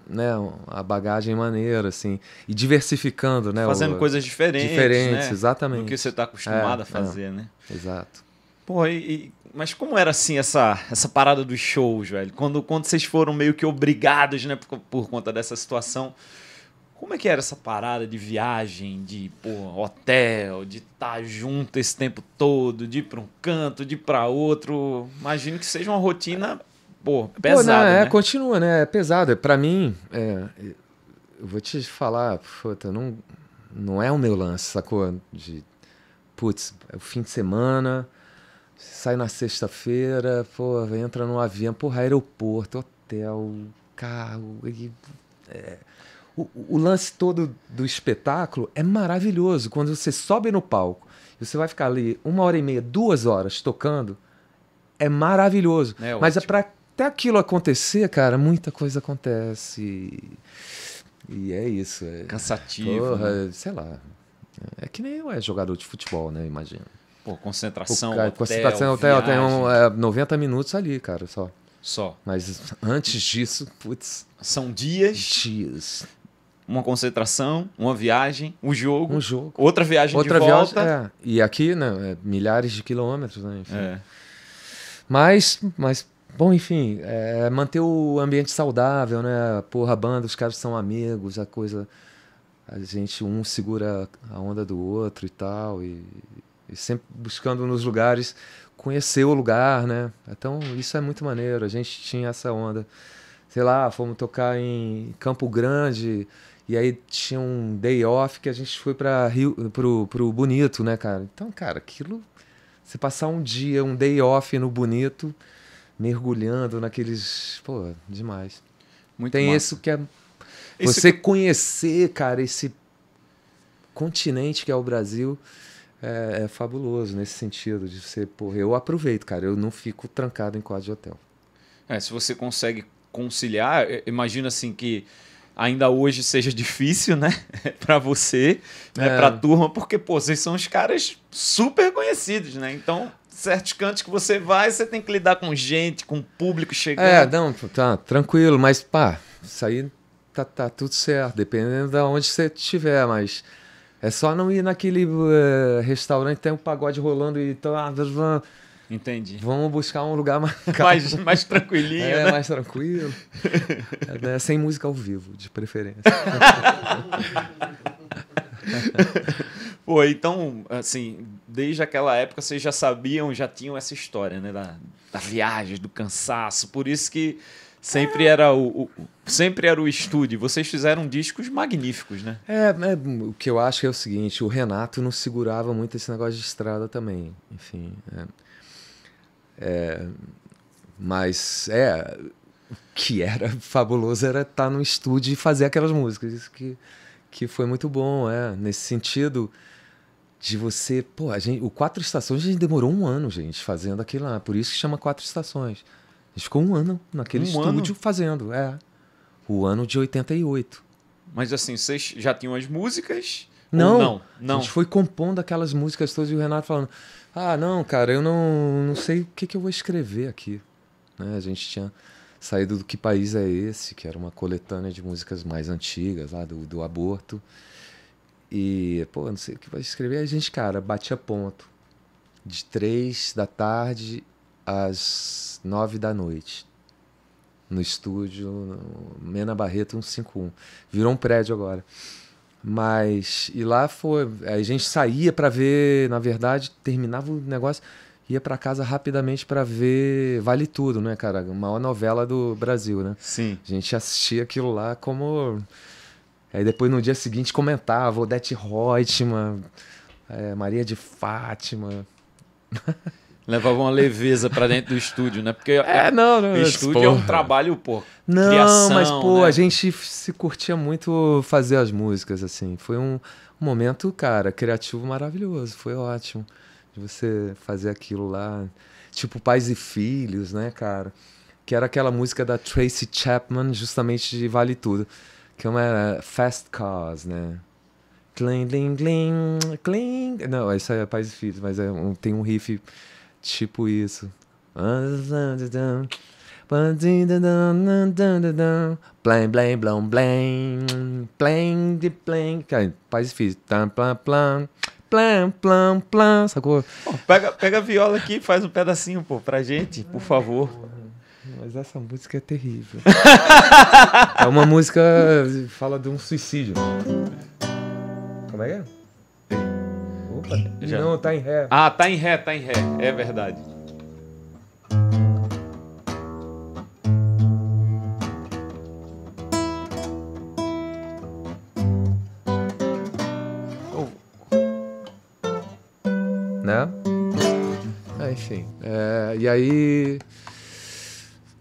né, a bagagem maneira, assim, e diversificando, né? Fazendo o, coisas diferentes. Diferentes, né? exatamente. Do que você está é, acostumado a fazer, né? Exato. Pô, e, mas como era assim essa, essa parada dos shows, velho? Quando, quando vocês foram meio que obrigados, né, por, por conta dessa situação, como é que era essa parada de viagem, de porra, hotel, de estar tá junto esse tempo todo, de ir para um canto, de ir para outro? Imagino que seja uma rotina, porra, né, pesada. Pô, não, é, né? continua, né? É pesado. Para mim, é, eu vou te falar, puta, não, não é o meu lance, sacou? De, putz, é o fim de semana Sai na sexta-feira, pô, entra no avião, porra, aeroporto, hotel, carro. E, é, o, o, lance todo do espetáculo é maravilhoso. Quando você sobe no palco e você vai ficar ali uma hora e meia, duas horas tocando, é maravilhoso. É Mas é para até aquilo acontecer, cara, muita coisa acontece. E, e é isso. É, Cansativo. Porra, né? sei lá. É que nem eu é jogador de futebol, né? Imagina. Pô, concentração, Pô, cara, hotel, Concentração, hotel, tem um, é, 90 minutos ali, cara, só. Só. Mas antes disso, putz. São dias. Dias. Uma concentração, uma viagem, um jogo. Um jogo. Outra viagem outra de viagem, É. E aqui, né, é milhares de quilômetros, né, enfim. É. Mas, mas Bom, enfim, é, é manter o ambiente saudável, né? Porra, a banda, os caras são amigos, a coisa. A gente, um segura a onda do outro e tal. E, e sempre buscando nos lugares conhecer o lugar, né? Então isso é muito maneiro. A gente tinha essa onda. Sei lá, fomos tocar em Campo Grande e aí tinha um day off que a gente foi para Rio, pro, pro Bonito, né, cara? Então, cara, aquilo você passar um dia, um day off no bonito, mergulhando naqueles. Pô, demais. Muito Tem massa. isso que é. você que... conhecer, cara, esse continente que é o Brasil é, é, fabuloso nesse sentido de ser, porra, eu aproveito, cara, eu não fico trancado em quarto de hotel. É, se você consegue conciliar, é, imagina assim que ainda hoje seja difícil, né, para você, né, é. para turma, porque pô, vocês são os caras super conhecidos, né? Então, certos cantos que você vai, você tem que lidar com gente, com público chegando. É, não, tá tranquilo, mas pá, isso aí tá, tá tudo certo, dependendo da de onde você estiver, mas é só não ir naquele uh, restaurante tem um pagode rolando e então, Entendi. Vamos buscar um lugar mais mais, mais tranquilinho. É, né? mais tranquilo. é, né, sem música ao vivo, de preferência. Pô, então, assim, desde aquela época vocês já sabiam, já tinham essa história, né? Da, da viagem, do cansaço. Por isso que sempre era o, o, sempre era o estúdio. Vocês fizeram discos magníficos, né? É, é, o que eu acho é o seguinte, o Renato não segurava muito esse negócio de estrada também. Enfim, é. é, mas, é, o que era fabuloso era estar no estúdio e fazer aquelas músicas. Isso que, que foi muito bom, é. Nesse sentido de você. Pô, a gente, o Quatro Estações a gente demorou um ano, gente, fazendo aquilo lá. Por isso que chama Quatro Estações. A gente ficou um ano naquele um estúdio ano? fazendo, é. O ano de 88. Mas assim, vocês já tinham as músicas? Não, não, não, A gente foi compondo aquelas músicas todas e o Renato falando: Ah, não, cara, eu não, não sei o que, que eu vou escrever aqui. Né? A gente tinha saído do Que País é Esse, que era uma coletânea de músicas mais antigas, lá do, do aborto. E, pô, não sei o que vai escrever. a gente, cara, batia ponto. De três da tarde às nove da noite. No estúdio, no Mena Barreto 151. Virou um prédio agora. Mas, e lá foi. A gente saía para ver, na verdade, terminava o negócio, ia para casa rapidamente para ver Vale Tudo, né, cara? A maior novela do Brasil, né? Sim. A gente assistia aquilo lá como Aí depois no dia seguinte comentava Odete Reutemann, é, Maria de Fátima. Levava uma leveza para dentro do estúdio, né? Porque é, não, não, estúdio porra. é um trabalho, pô. Não, criação, mas pô, né? a gente se curtia muito fazer as músicas assim. Foi um momento, cara, criativo maravilhoso, foi ótimo de você fazer aquilo lá, tipo Pais e Filhos, né, cara? Que era aquela música da Tracy Chapman, justamente de Vale Tudo. Que é uma Fast Cars, né? Cling, cling, cling, cling. Não, isso é Pais e Filhos, mas é um, tem um riff tipo isso. Blam, blam, blam, blam. Blam, de blam. pais e filhos. Tam, plam, plam. Plam, plam, plam. Sacou? Pô, pega, pega a viola aqui e faz um pedacinho, pô, pra gente, por favor mas essa música é terrível. é uma música fala de um suicídio. Como é que é? Opa, Já. não, tá em ré. Ah, tá em ré, tá em ré. É verdade. né? Ah, enfim. É, e aí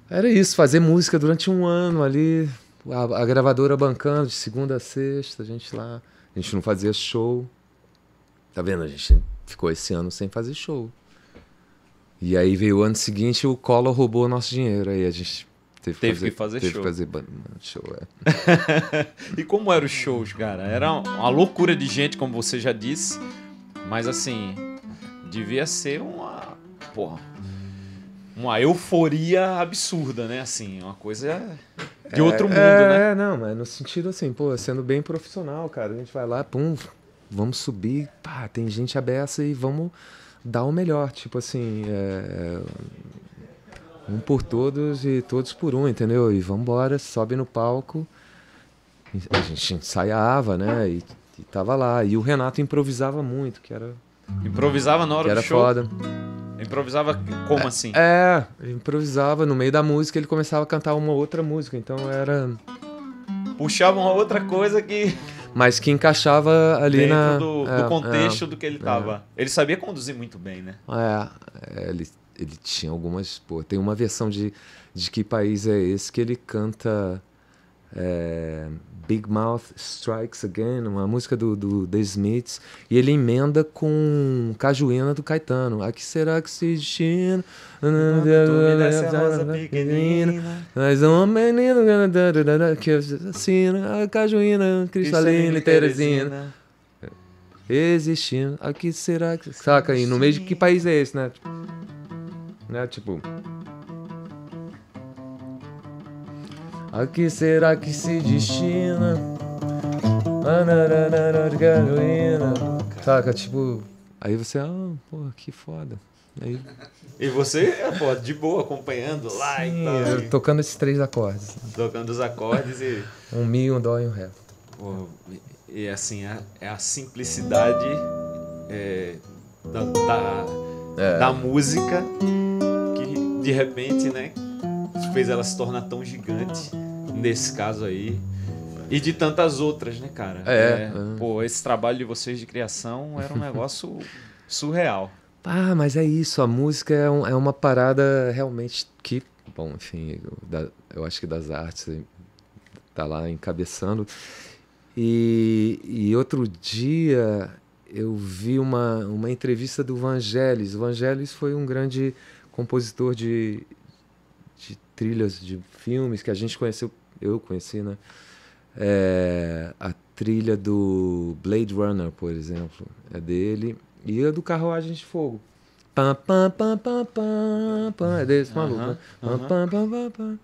era isso, fazer música durante um ano ali, a, a, gravadora bancando de segunda a sexta, a gente lá. A gente não fazia show. Tá vendo? A gente ficou esse ano sem fazer show. E aí veio o ano seguinte o Collor roubou o nosso dinheiro. Aí a gente teve, teve fazer, que fazer teve show. Teve que fazer show, é. e como eram os shows, cara? Era uma loucura de gente, como você já disse. Mas assim, devia ser uma. Porra uma euforia absurda, né? Assim, uma coisa é. de outro é, mundo, é, né? É, não, mas no sentido assim, pô, sendo bem profissional, cara. A gente vai lá, pum, vamos subir, pá, tem gente aberta e vamos dar o melhor. Tipo assim, é, um por todos e todos por um, entendeu? E vamos embora, sobe no palco. A gente ensaiava, né? E, e tava lá. E o Renato improvisava muito, que era. Improvisava na hora que do era show. Foda. Improvisava como é, assim? É, improvisava. No meio da música ele começava a cantar uma outra música, então era. Puxava uma outra coisa que. Mas que encaixava ali Dentro na. Do, é, do contexto é, do que ele é. tava. Ele sabia conduzir muito bem, né? É, é, ele, ele tinha algumas. Pô, tem uma versão de, de que país é esse que ele canta. É, Big Mouth Strikes Again, uma música do, do The Smiths, e ele emenda com Cajuína do Caetano. Aqui será que se destina? Mas uma menina que assina a Cajuína, Cristalina e Teresina. Existindo, aqui será que. Saca aí, no meio de que país é esse, né? Né, tipo. A que será que se destina? Carolina. Saca, tipo. Aí você, ah, que foda. Aí... E você, é, pô, de boa, acompanhando lá Sim, e tal. Tocando esses três acordes. Tocando os acordes e. Um mi, um dó e um ré. E assim, é, é a simplicidade é, da, da, é. da, música que de repente, né, fez ela se tornar tão gigante nesse caso aí. E de tantas outras, né, cara? É, é, é. Pô, esse trabalho de vocês de criação era um negócio surreal. Ah, mas é isso. A música é, um, é uma parada realmente que, bom, enfim, eu, eu acho que das artes tá lá encabeçando. E, e outro dia eu vi uma, uma entrevista do Vangelis. O Vangelis foi um grande compositor de, de trilhas de filmes que a gente conheceu eu conheci, né? É, a trilha do Blade Runner, por exemplo, é dele. E a do Carruagem de Fogo. Pam, pam, pam, pam, pam, É desse maluco, né? Pam, pam, pam, pam, pam.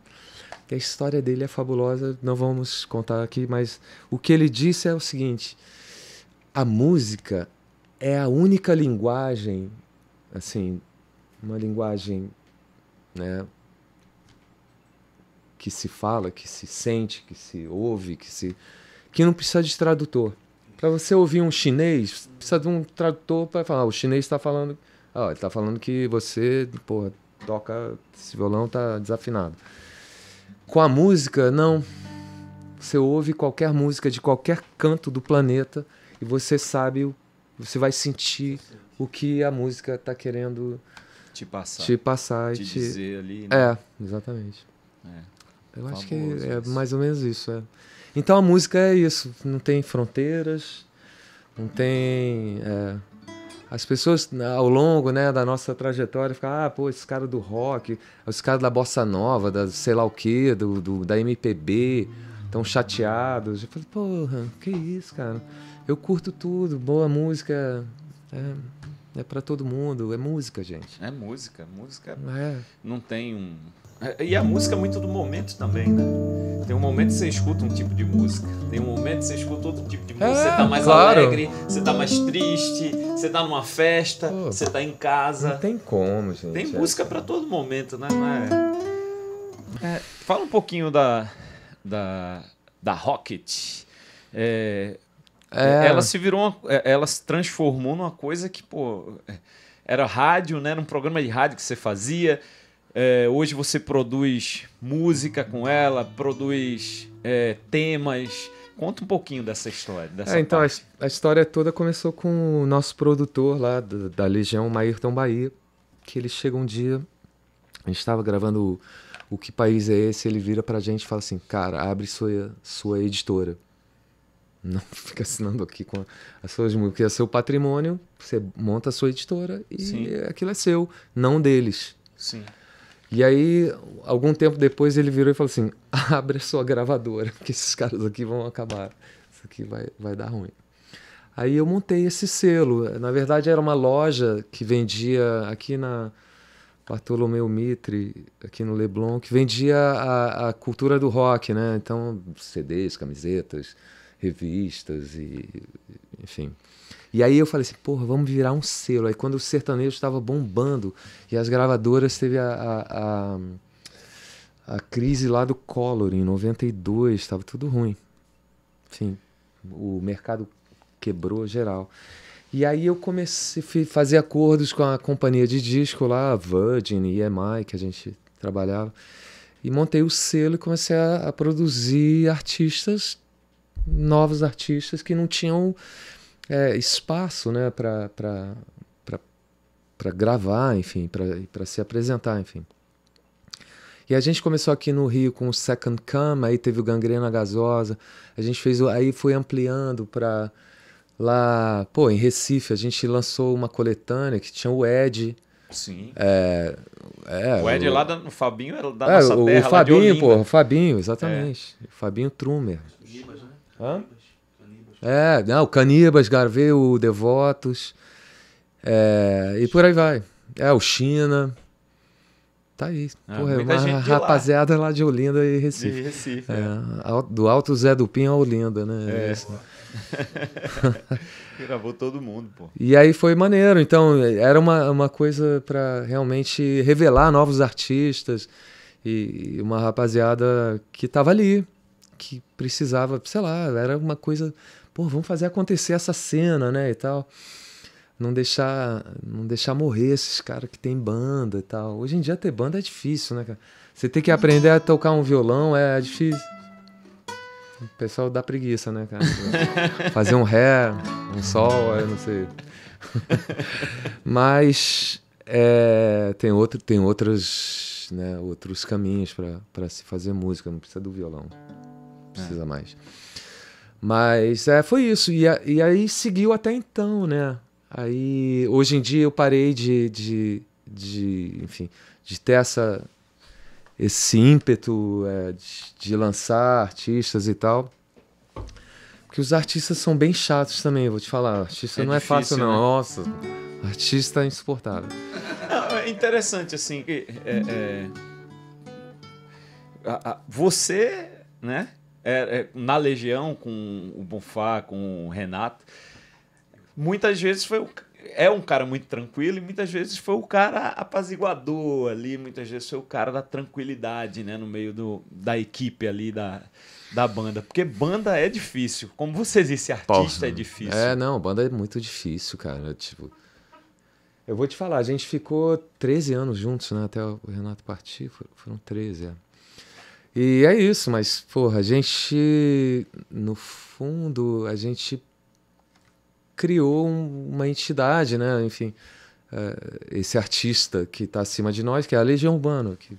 a história dele é fabulosa, não vamos contar aqui, mas o que ele disse é o seguinte: a música é a única linguagem, assim, uma linguagem né, que se fala, que se sente, que se ouve, que se que não precisa de tradutor. Para você ouvir um chinês, precisa de um tradutor para falar, ah, o chinês está falando, ah, ele está falando que você, porra, toca esse violão tá desafinado. Com a música não. Você ouve qualquer música de qualquer canto do planeta e você sabe, você vai sentir o que a música está querendo te passar, te passar te, te, dizer ali. Né? É, exatamente. É. Eu acho que é mais ou menos isso. É. Então a música é isso. Não tem fronteiras, não tem. É, as pessoas ao longo né, da nossa trajetória ficam, ah, pô, esse cara do rock, os caras da bossa nova, da sei lá o quê, do, do da MPB, tão chateados. Eu falei, porra, que isso, cara? Eu curto tudo, boa música. É, é para todo mundo, é música, gente. É música, música. É. Não tem um e a música é muito do momento também, né? Tem um momento que você escuta um tipo de música, tem um momento que você escuta outro tipo de música. É, você tá mais claro. alegre, você tá mais triste, você tá numa festa, Pô, você tá em casa. Não tem como, gente. Tem é. música é. para todo momento, né? É? é, fala um pouquinho da, da, da Rocket. É, é. ela se virou, uma, ela se transformou numa coisa que, pô, era rádio, né? Era um programa de rádio que você fazia. É, hoje você produz música com ela, produz é, temas. Conta um pouquinho dessa história. Dessa é, então, a, a, história toda começou com o nosso produtor lá da, da Legião, Maírton Bahia, que ele chega um dia, a gente estava gravando o, o, Que País É Esse, ele vira pra gente e fala assim, cara, abre sua, sua editora. Não fica assinando aqui com as suas músicas, porque é seu patrimônio, você monta a sua editora e Sim. aquilo é seu, não deles. Sim. E aí, algum tempo depois, ele virou e falou assim: abre a sua gravadora, porque esses caras aqui vão acabar. Isso aqui vai, vai dar ruim. Aí eu montei esse selo. Na verdade, era uma loja que vendia aqui na Bartolomeu Mitre, aqui no Leblon, que vendia a, a cultura do rock, né? Então, CDs, camisetas, revistas e. enfim. E aí eu falei assim, porra, vamos virar um selo. Aí quando o sertanejo estava bombando e as gravadoras teve a, a, a, a crise lá do Collor em 92, estava tudo ruim. Enfim, o mercado quebrou geral. E aí eu comecei a fazer acordos com a companhia de disco lá, a Virgin, EMI, que a gente trabalhava. E montei o selo e comecei a, a produzir artistas, novos artistas que não tinham é, espaço né, para gravar, enfim, para se apresentar, enfim. E a gente começou aqui no Rio com o Second Come, aí teve o Gangrena Gasosa, a gente fez, aí foi ampliando para lá, pô, em Recife a gente lançou uma coletânea que tinha o Ed. Sim. É, é, o Ed o, lá da, o Fabinho era é da é, nossa o, terra, o Fabinho, pô, o Fabinho, exatamente. O é. Fabinho Trumer. Gibas, né? Hã? É, não, Canibas, Garveu, Devotos. É, e por aí vai. É, o China. Tá aí. É, Porra, uma rapaziada lá. lá. de Olinda e Recife. De Recife. É, é. Do Alto Zé do Pinho a Olinda, né? É. é isso. Gravou todo mundo, pô. E aí foi maneiro. Então, era uma, uma coisa para realmente revelar novos artistas e, e uma rapaziada que tava ali, que precisava, sei lá, era uma coisa pô, vamos fazer acontecer essa cena, né, e tal. Não deixar, não deixar morrer esses caras que tem banda e tal. Hoje em dia ter banda é difícil, né, cara? Você tem que aprender a tocar um violão é difícil. O pessoal dá preguiça, né, cara? Fazer um ré, um sol, eu é, não sei. Mas é, tem, outro, tem outras, né, outros caminhos para se fazer música, não precisa do violão. Precisa é. mais. Mas é, foi isso. E, a, e aí seguiu até então, né? Aí hoje em dia eu parei de, de, de enfim, de ter essa, esse ímpeto é, de, de, lançar artistas e tal. Porque os artistas são bem chatos também, vou te falar. Artista é não difícil, é fácil, não. Né? Nossa, artista é insuportável. Não, é interessante, assim. É, é você, né? É, é, na Legião, com o Bonfá, com o Renato, muitas vezes foi o, é um cara muito tranquilo e muitas vezes foi o cara apaziguador ali, muitas vezes foi o cara da tranquilidade, né, no meio do, da equipe ali da, da banda, porque banda é difícil. Como você disse, artista Porra. é né? difícil. É, não, banda é muito difícil, cara, tipo eu vou te falar, a gente ficou 13 anos juntos, né? Até o Renato partir, foram 13, é. E é isso, mas, porra, a gente, no fundo, a gente criou um, uma entidade, né? Enfim, eh, esse artista que está acima de nós, que é a Legião Urbana, que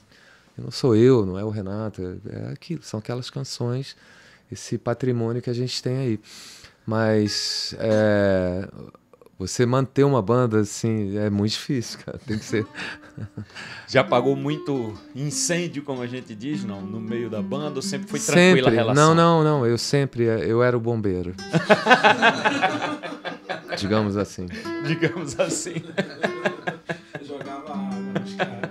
não sou eu, não é o Renato, é aquilo, são aquelas canções, esse patrimônio que a gente tem aí. Mas é, você manter uma banda assim é muito difícil, cara. Tem que ser. Já pagou muito incêndio, como a gente diz, não? No meio da banda, ou sempre foi sempre. tranquila a relação? Não, não, não. Eu sempre, é, eu era o bombeiro. Digamos assim. Digamos assim. Jogava água nos caras.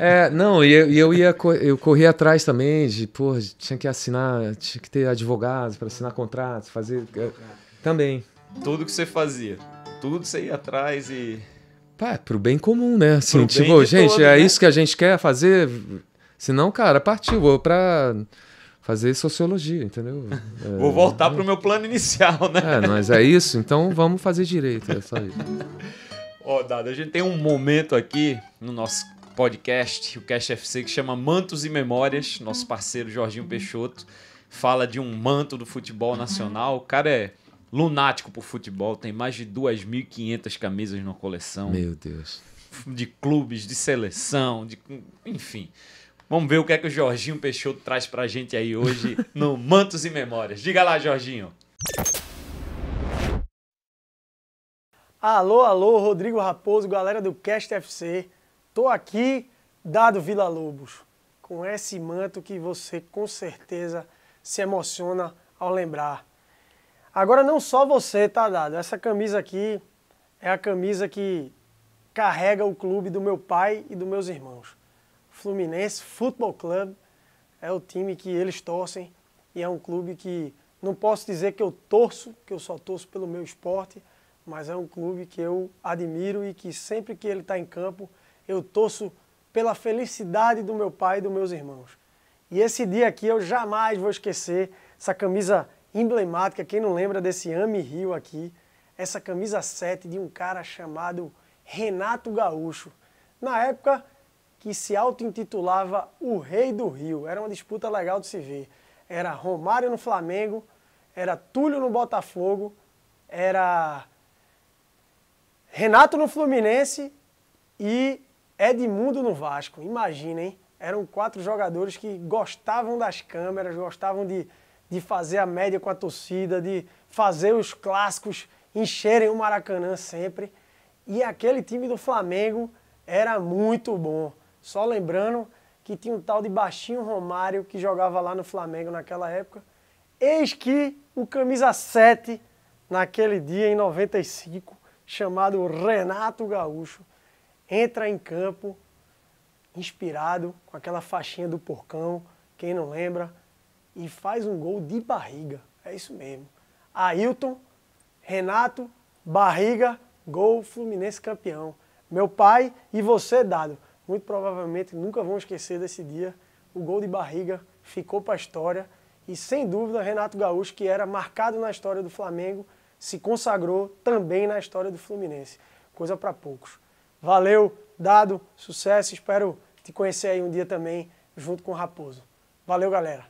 É, não, e eu, eu ia eu corri atrás também de, pô, tinha que assinar, tinha que ter advogados para assinar contratos, fazer é, também. Tudo que você fazia tudo, você ia atrás e. Pá, é pro bem comum, né? Assim, tipo, gente, todo, é né? isso que a gente quer fazer. Senão, cara, partiu, vou pra fazer sociologia, entendeu? É... Vou voltar pro meu plano inicial, né? É, mas é isso, então vamos fazer direito, é só isso. Ó, oh, Dado, a gente tem um momento aqui no nosso podcast, o Cash FC, que chama Mantos e Memórias. Nosso parceiro Jorginho Peixoto fala de um manto do futebol nacional. O cara é lunático por futebol, tem mais de 2.500 camisas na coleção. Meu Deus. De clubes, de seleção, de enfim. Vamos ver o que é que o Jorginho Peixoto traz pra gente aí hoje no Mantos e Memórias. Diga lá, Jorginho. Alô, alô, Rodrigo Raposo, galera do Cast FC. Tô aqui, Dado Vila Lobos, com esse manto que você com certeza se emociona ao lembrar. Agora não só você, tá dado. Essa camisa aqui é a camisa que carrega o clube do meu pai e dos meus irmãos. Fluminense Futebol Club é o time que eles torcem e é um clube que não posso dizer que eu torço, que eu só torço pelo meu esporte, mas é um clube que eu admiro e que sempre que ele está em campo eu torço pela felicidade do meu pai e dos meus irmãos. E esse dia aqui eu jamais vou esquecer. Essa camisa emblemática, quem não lembra desse Ami Rio aqui, essa camisa 7 de um cara chamado Renato Gaúcho. Na época que se auto-intitulava o Rei do Rio, era uma disputa legal de se ver. Era Romário no Flamengo, era Túlio no Botafogo, era Renato no Fluminense e Edmundo no Vasco. Imaginem, eram quatro jogadores que gostavam das câmeras, gostavam de de fazer a média com a torcida, de fazer os clássicos encherem o Maracanã sempre. E aquele time do Flamengo era muito bom. Só lembrando que tinha um tal de Baixinho Romário que jogava lá no Flamengo naquela época. Eis que o camisa 7, naquele dia em 95, chamado Renato Gaúcho, entra em campo inspirado com aquela faixinha do porcão, quem não lembra, e faz um gol de barriga. É isso mesmo. Ailton, Renato, barriga, gol, Fluminense campeão. Meu pai e você, Dado, muito provavelmente nunca vão esquecer desse dia. O gol de barriga ficou para a história e, sem dúvida, Renato Gaúcho, que era marcado na história do Flamengo, se consagrou também na história do Fluminense. Coisa para poucos. Valeu, Dado, sucesso. Espero te conhecer aí um dia também, junto com o Raposo. Valeu, galera.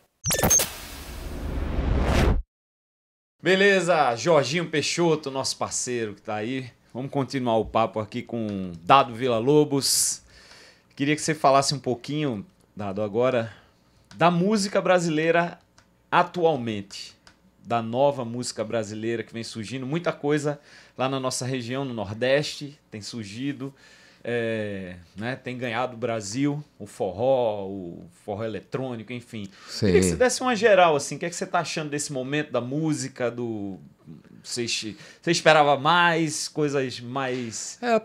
Beleza, Jorginho Peixoto, nosso parceiro que tá aí. Vamos continuar o papo aqui com Dado Vila Lobos. Queria que você falasse um pouquinho, Dado, agora, da música brasileira atualmente. Da nova música brasileira que vem surgindo. Muita coisa lá na nossa região, no Nordeste, tem surgido é, né, tem ganhado o Brasil, o forró, o forró eletrônico, enfim. Sim. Queria que você desse uma geral, assim, o que, é que você está achando desse momento da música, do. Você, você esperava mais, coisas mais. É,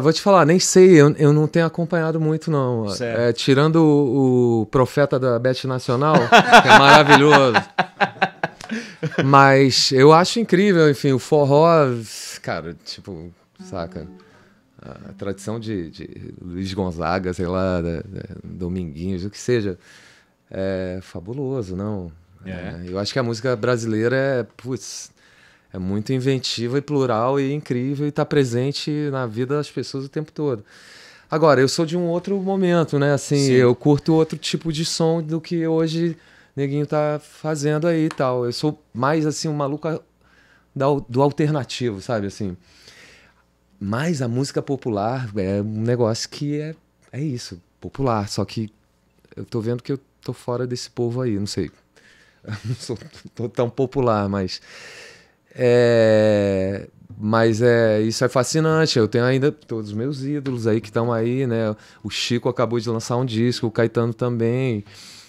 vou te falar, nem sei, eu, eu não tenho acompanhado muito, não. É, tirando o, o, profeta da Bet Nacional, que é maravilhoso. Mas eu acho incrível, enfim, o forró, cara, tipo, saca? a tradição de, de, Luiz Gonzaga, sei lá, da, da Dominguinhos, o que seja, é fabuloso, não? É. É, eu acho que a música brasileira é, putz, é muito inventiva e plural e incrível e está presente na vida das pessoas o tempo todo. Agora, eu sou de um outro momento, né? Assim, Sim. eu curto outro tipo de som do que hoje neguinho tá fazendo aí e tal. Eu sou mais assim um maluco do alternativo, sabe assim? Mas a música popular é um negócio que é, é isso, popular. Só que eu tô vendo que eu tô fora desse povo aí, não sei. Eu não sou tão popular, mas. É, mas é, isso é fascinante. Eu tenho ainda todos os meus ídolos aí que estão aí, né? O Chico acabou de lançar um disco, o Caetano também,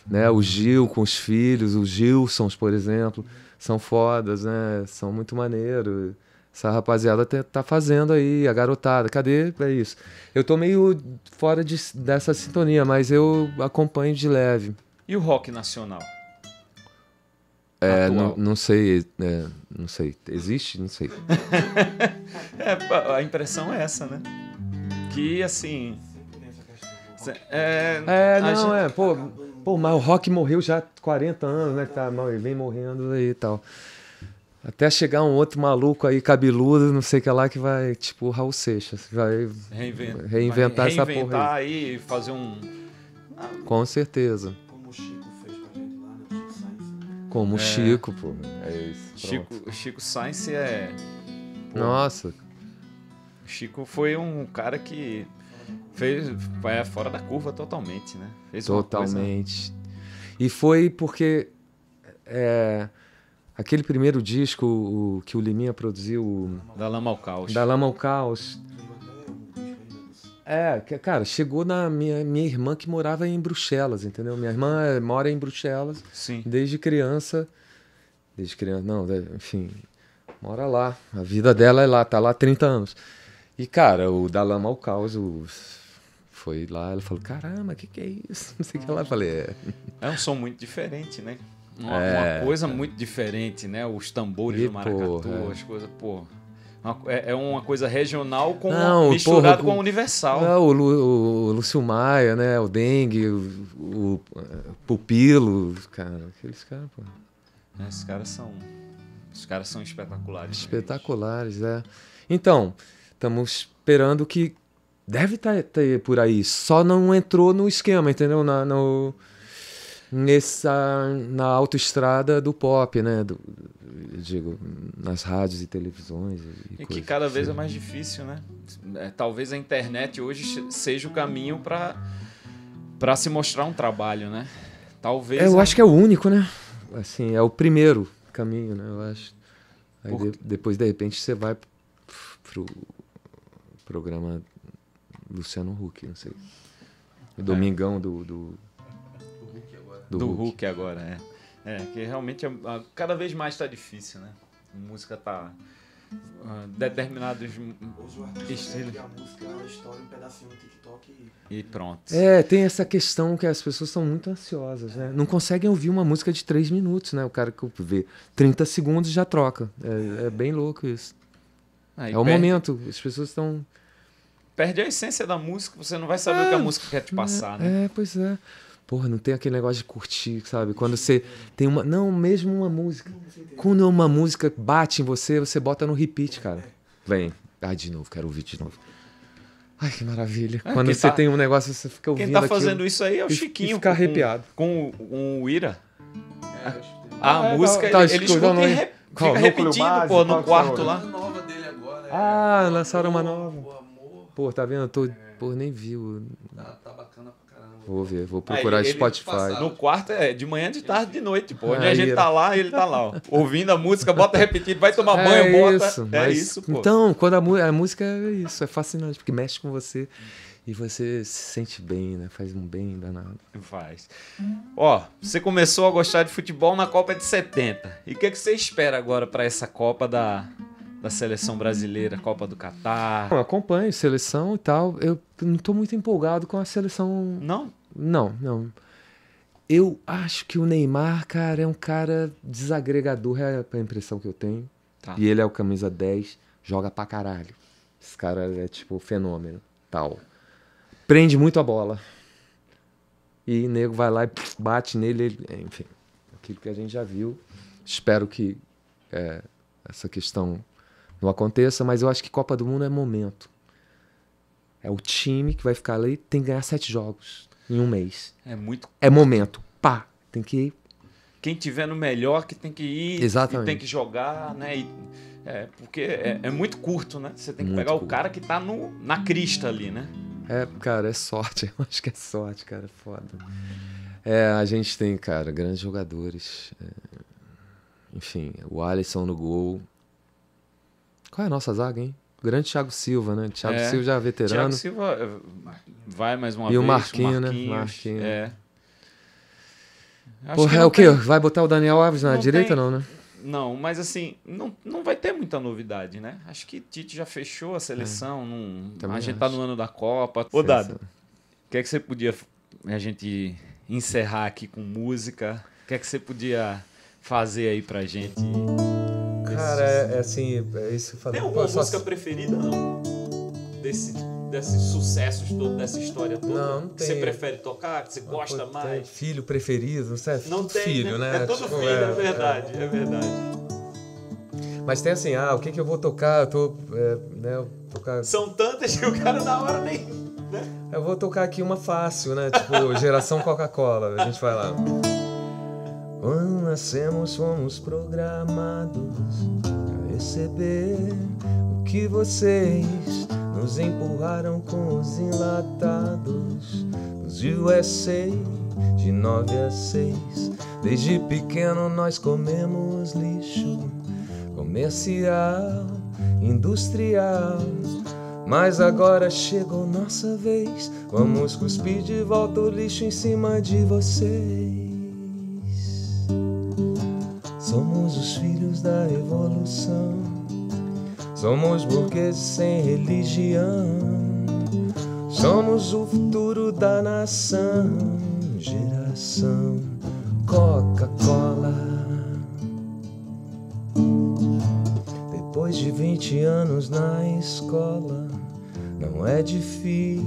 né? O Gil com os filhos, os Gilsons, por exemplo, são fodas, né? São muito maneiro essa rapaziada tá, tá fazendo aí, a garotada, cadê? É isso. Eu tô meio fora de, dessa sintonia, mas eu acompanho de leve. E o rock nacional? É, não, não, sei, é, não sei. Existe? Não sei. é, a impressão é essa, né? Que assim. É, é não, gente... é. Pô, pô, mas o rock morreu já há 40 anos, né? Tá ele vem morrendo aí e tal. Até chegar um outro maluco aí, cabeludo, não sei o que lá, que vai, tipo, Raul Seixas. Vai reinventar, essa porra. Reinventar aí e fazer um. Ah, com certeza. Como o Chico fez pra gente lá, né? Chico Sainz. Como o é. Chico, pô. É isso. Chico, Chico Sainz é. Pô, Nossa. Chico foi um cara que fez. É fora da curva totalmente, né? Fez totalmente. Coisa... E foi porque. É Aquele primeiro disco o, que o Liminha produziu. da Lama ao Caos. Da Lama ao Caos. É, cara, chegou na minha, minha irmã que morava em Bruxelas, entendeu? Minha irmã é, mora em Bruxelas Sim. desde criança. Desde criança, não, enfim, mora lá. A vida dela é lá, tá lá há 30 anos. E, cara, o da Lama ao Caos, o foi lá, ela falou, caramba, o que, que é isso? Não sei o que ela Eu falei, é. É um som muito diferente, né? Uma, é, uma coisa muito diferente, né? Os tambores e, do maracatu, porra. É. as coisas, pô. É, é uma coisa regional com não, misturado porra, com, a universal. Não, o, Lu, o Lúcio Maia, né? O Dengue, o, o, Pupilo, cara. Aqueles caras, pô. É, esses caras são. Os caras são espetaculares. Né, espetaculares, é. Então, estamos esperando que deve estar tá, tá por aí. Só não entrou no esquema, entendeu? Na, no, nessa na autoestrada do pop, né? Do, digo, nas rádios e televisões. E, e que cada vez é assim. mais difícil, né? É, talvez a internet hoje seja o caminho para para se mostrar um trabalho, né? Talvez. É, eu a... acho que é o único, né? Assim, é o primeiro caminho, né? Eu acho. Aí Por... de, depois, de repente, você vai pro programa Luciano Huck, não sei. O é. Domingão do, do do, do Hulk. Hulk. agora, é. É, que realmente é, cada vez mais está difícil, né? A música tá. Uh, determinados estilos. A música, é um pedacinho TikTok e... pronto. É, tem essa questão que as pessoas são muito ansiosas, né? Não conseguem ouvir uma música de 3 minutos, né? O cara que vê 30 segundos já troca. É, é bem louco isso. Ah, é perde... o momento, as pessoas estão. Perde a essência da música, você não vai saber é, o que a ah, música quer te passar, é, né? É, pois é. Porra, não tem aquele negócio de curtir, sabe? Quando você tem uma. Não, mesmo uma música. Quando é uma música bate em você, você bota no repeat, cara. Vem. Ah, de novo, quero ouvir de novo. Ai, que maravilha. É, Quando você tá... tem um negócio, você fica ouvindo. Quem tá fazendo aquilo, isso aí é o Chiquinho. E fica arrepiado. Com, com o Ira. É, a, a é, tá- música, tá, ele, ele escuta re... fica repetindo, base, pô, no quarto lá. Ah, lançaram uma nova. Pô, tá vendo? Eu tô, pô, nem viu. Tá, tá bacana, pô. Vou ver, vou procurar aí, Spotify. Passado. No quarto é de manhã, de tarde, de noite, pô. Onde a gente tá lá, ele tá lá, ó, ouvindo a música, bota repetido, vai tomar é banho, bota. Isso, é mas, isso, pô. Então, quando a, a, música é isso, é fascinante, porque mexe com você e você se sente bem, né? Faz um bem danado. Faz. Ó, você começou a gostar de futebol na Copa de 70. E o que, é que você espera agora para essa Copa da, da seleção brasileira, Copa do Catar. Eu acompanho seleção e tal. Eu não estou muito empolgado com a seleção. Não? Não, não. Eu acho que o Neymar, cara, é um cara desagregador, é a impressão que eu tenho. Tá. E ele é o camisa 10, joga pra caralho. Esse cara é tipo fenômeno, tal. Prende muito a bola. E o nego vai lá e bate nele, ele, enfim. Aquilo que a gente já viu. Espero que é, essa questão não aconteça, mas eu acho que Copa do Mundo é momento. É o time que vai ficar ali, tem que ganhar sete jogos em um mês. É muito. É momento. Pá, tem que ir. Quem tiver no melhor que tem que ir, Exatamente. tem que jogar, né? E, é, porque é, é, muito curto, né? Você tem que muito pegar curto. o cara que tá no, na crista ali, né? É, cara, é sorte. Eu acho que é sorte, cara. É foda. É, a gente tem, cara, grandes jogadores. É... Enfim, o Alisson no gol, qual é a nossa zaga, hein? grande Thiago Silva, né? Thiago é. Silva já é veterano. Thiago Silva eh, vai mais uma e vez. E o Marquinhos, né? Marquinhos. É. Acho Porra, é o quê? Tem... Vai botar o Daniel Alves na não direita, tem... não, né? Não, mas assim, não, não vai ter muita novidade, né? Acho que Tite já fechou a seleção. É. Num... A gente tá acho. tá no ano da Copa. Ô, Dado, o que é que você podia. A gente encerrar aqui com música. O que é que você podia fazer aí pra gente? Cara, é, é assim, é isso falei. Tem alguma Pô, música só... preferida, não? Desse, desse sucesso todo, dessa história toda? Não, não tem. Que você prefere tocar, que você não, gosta mais? Filho preferido, não sei. É não tem, filho, né? né? É todo tipo, filho, é, é verdade, é, verdade. Mas tem assim, ah, o que, que eu vou tocar? Eu tô. É, né, eu tocar... São tantas que o cara na hora nem. Né? Eu vou tocar aqui uma fácil, né? Tipo, geração Coca-Cola, a gente vai lá. Quando nascemos, fomos programados a receber o que vocês nos empurraram com os enlatados dos USA é de 9 a 6. Desde pequeno nós comemos lixo comercial, industrial. Mas agora chegou nossa vez, vamos cuspir de volta o lixo em cima de vocês. Somos os filhos da revolução, Somos burgueses sem religião. Somos o futuro da nação. Geração Coca-Cola. Depois de 20 anos na escola, não é difícil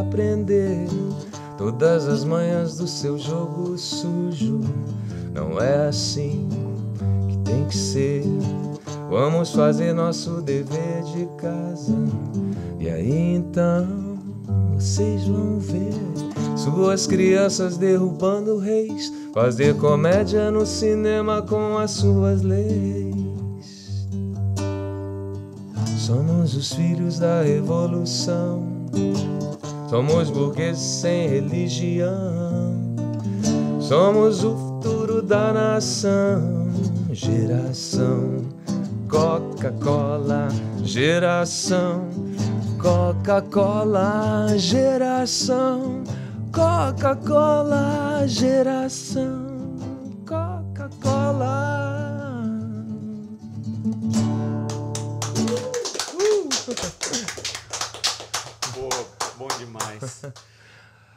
aprender todas as manhas do seu jogo sujo não é assim que tem que ser. Vamos fazer nosso dever de casa. E aí então vocês vão ver suas crianças derrubando reis, fazer comédia no cinema com as suas leis. Somos os filhos da revolução. Somos burgueses sem religião. Somos o da nação, geração Coca-Cola, geração Coca-Cola, geração Coca-Cola, geração Coca-Cola. Boa, bom demais.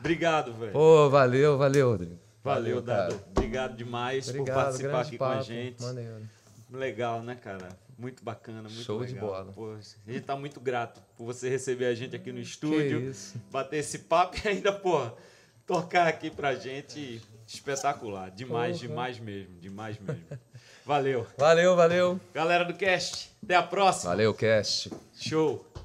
Obrigado, velho. Pô, valeu, valeu, Rodrigo. Valeu, Valeu Dado. Obrigado demais Obrigado, por participar aqui papo, com a gente. Maneiro. Legal, né, cara? Muito bacana, muito Show legal. de bola. Pô, a gente tá muito grato por você receber a gente aqui no estúdio, bater esse papo e ainda, pô, tocar aqui pra gente. Espetacular. Demais, Porra. demais mesmo. Demais mesmo. Valeu. Valeu, valeu. Galera do Cast, até a próxima. Valeu, Cast. Show.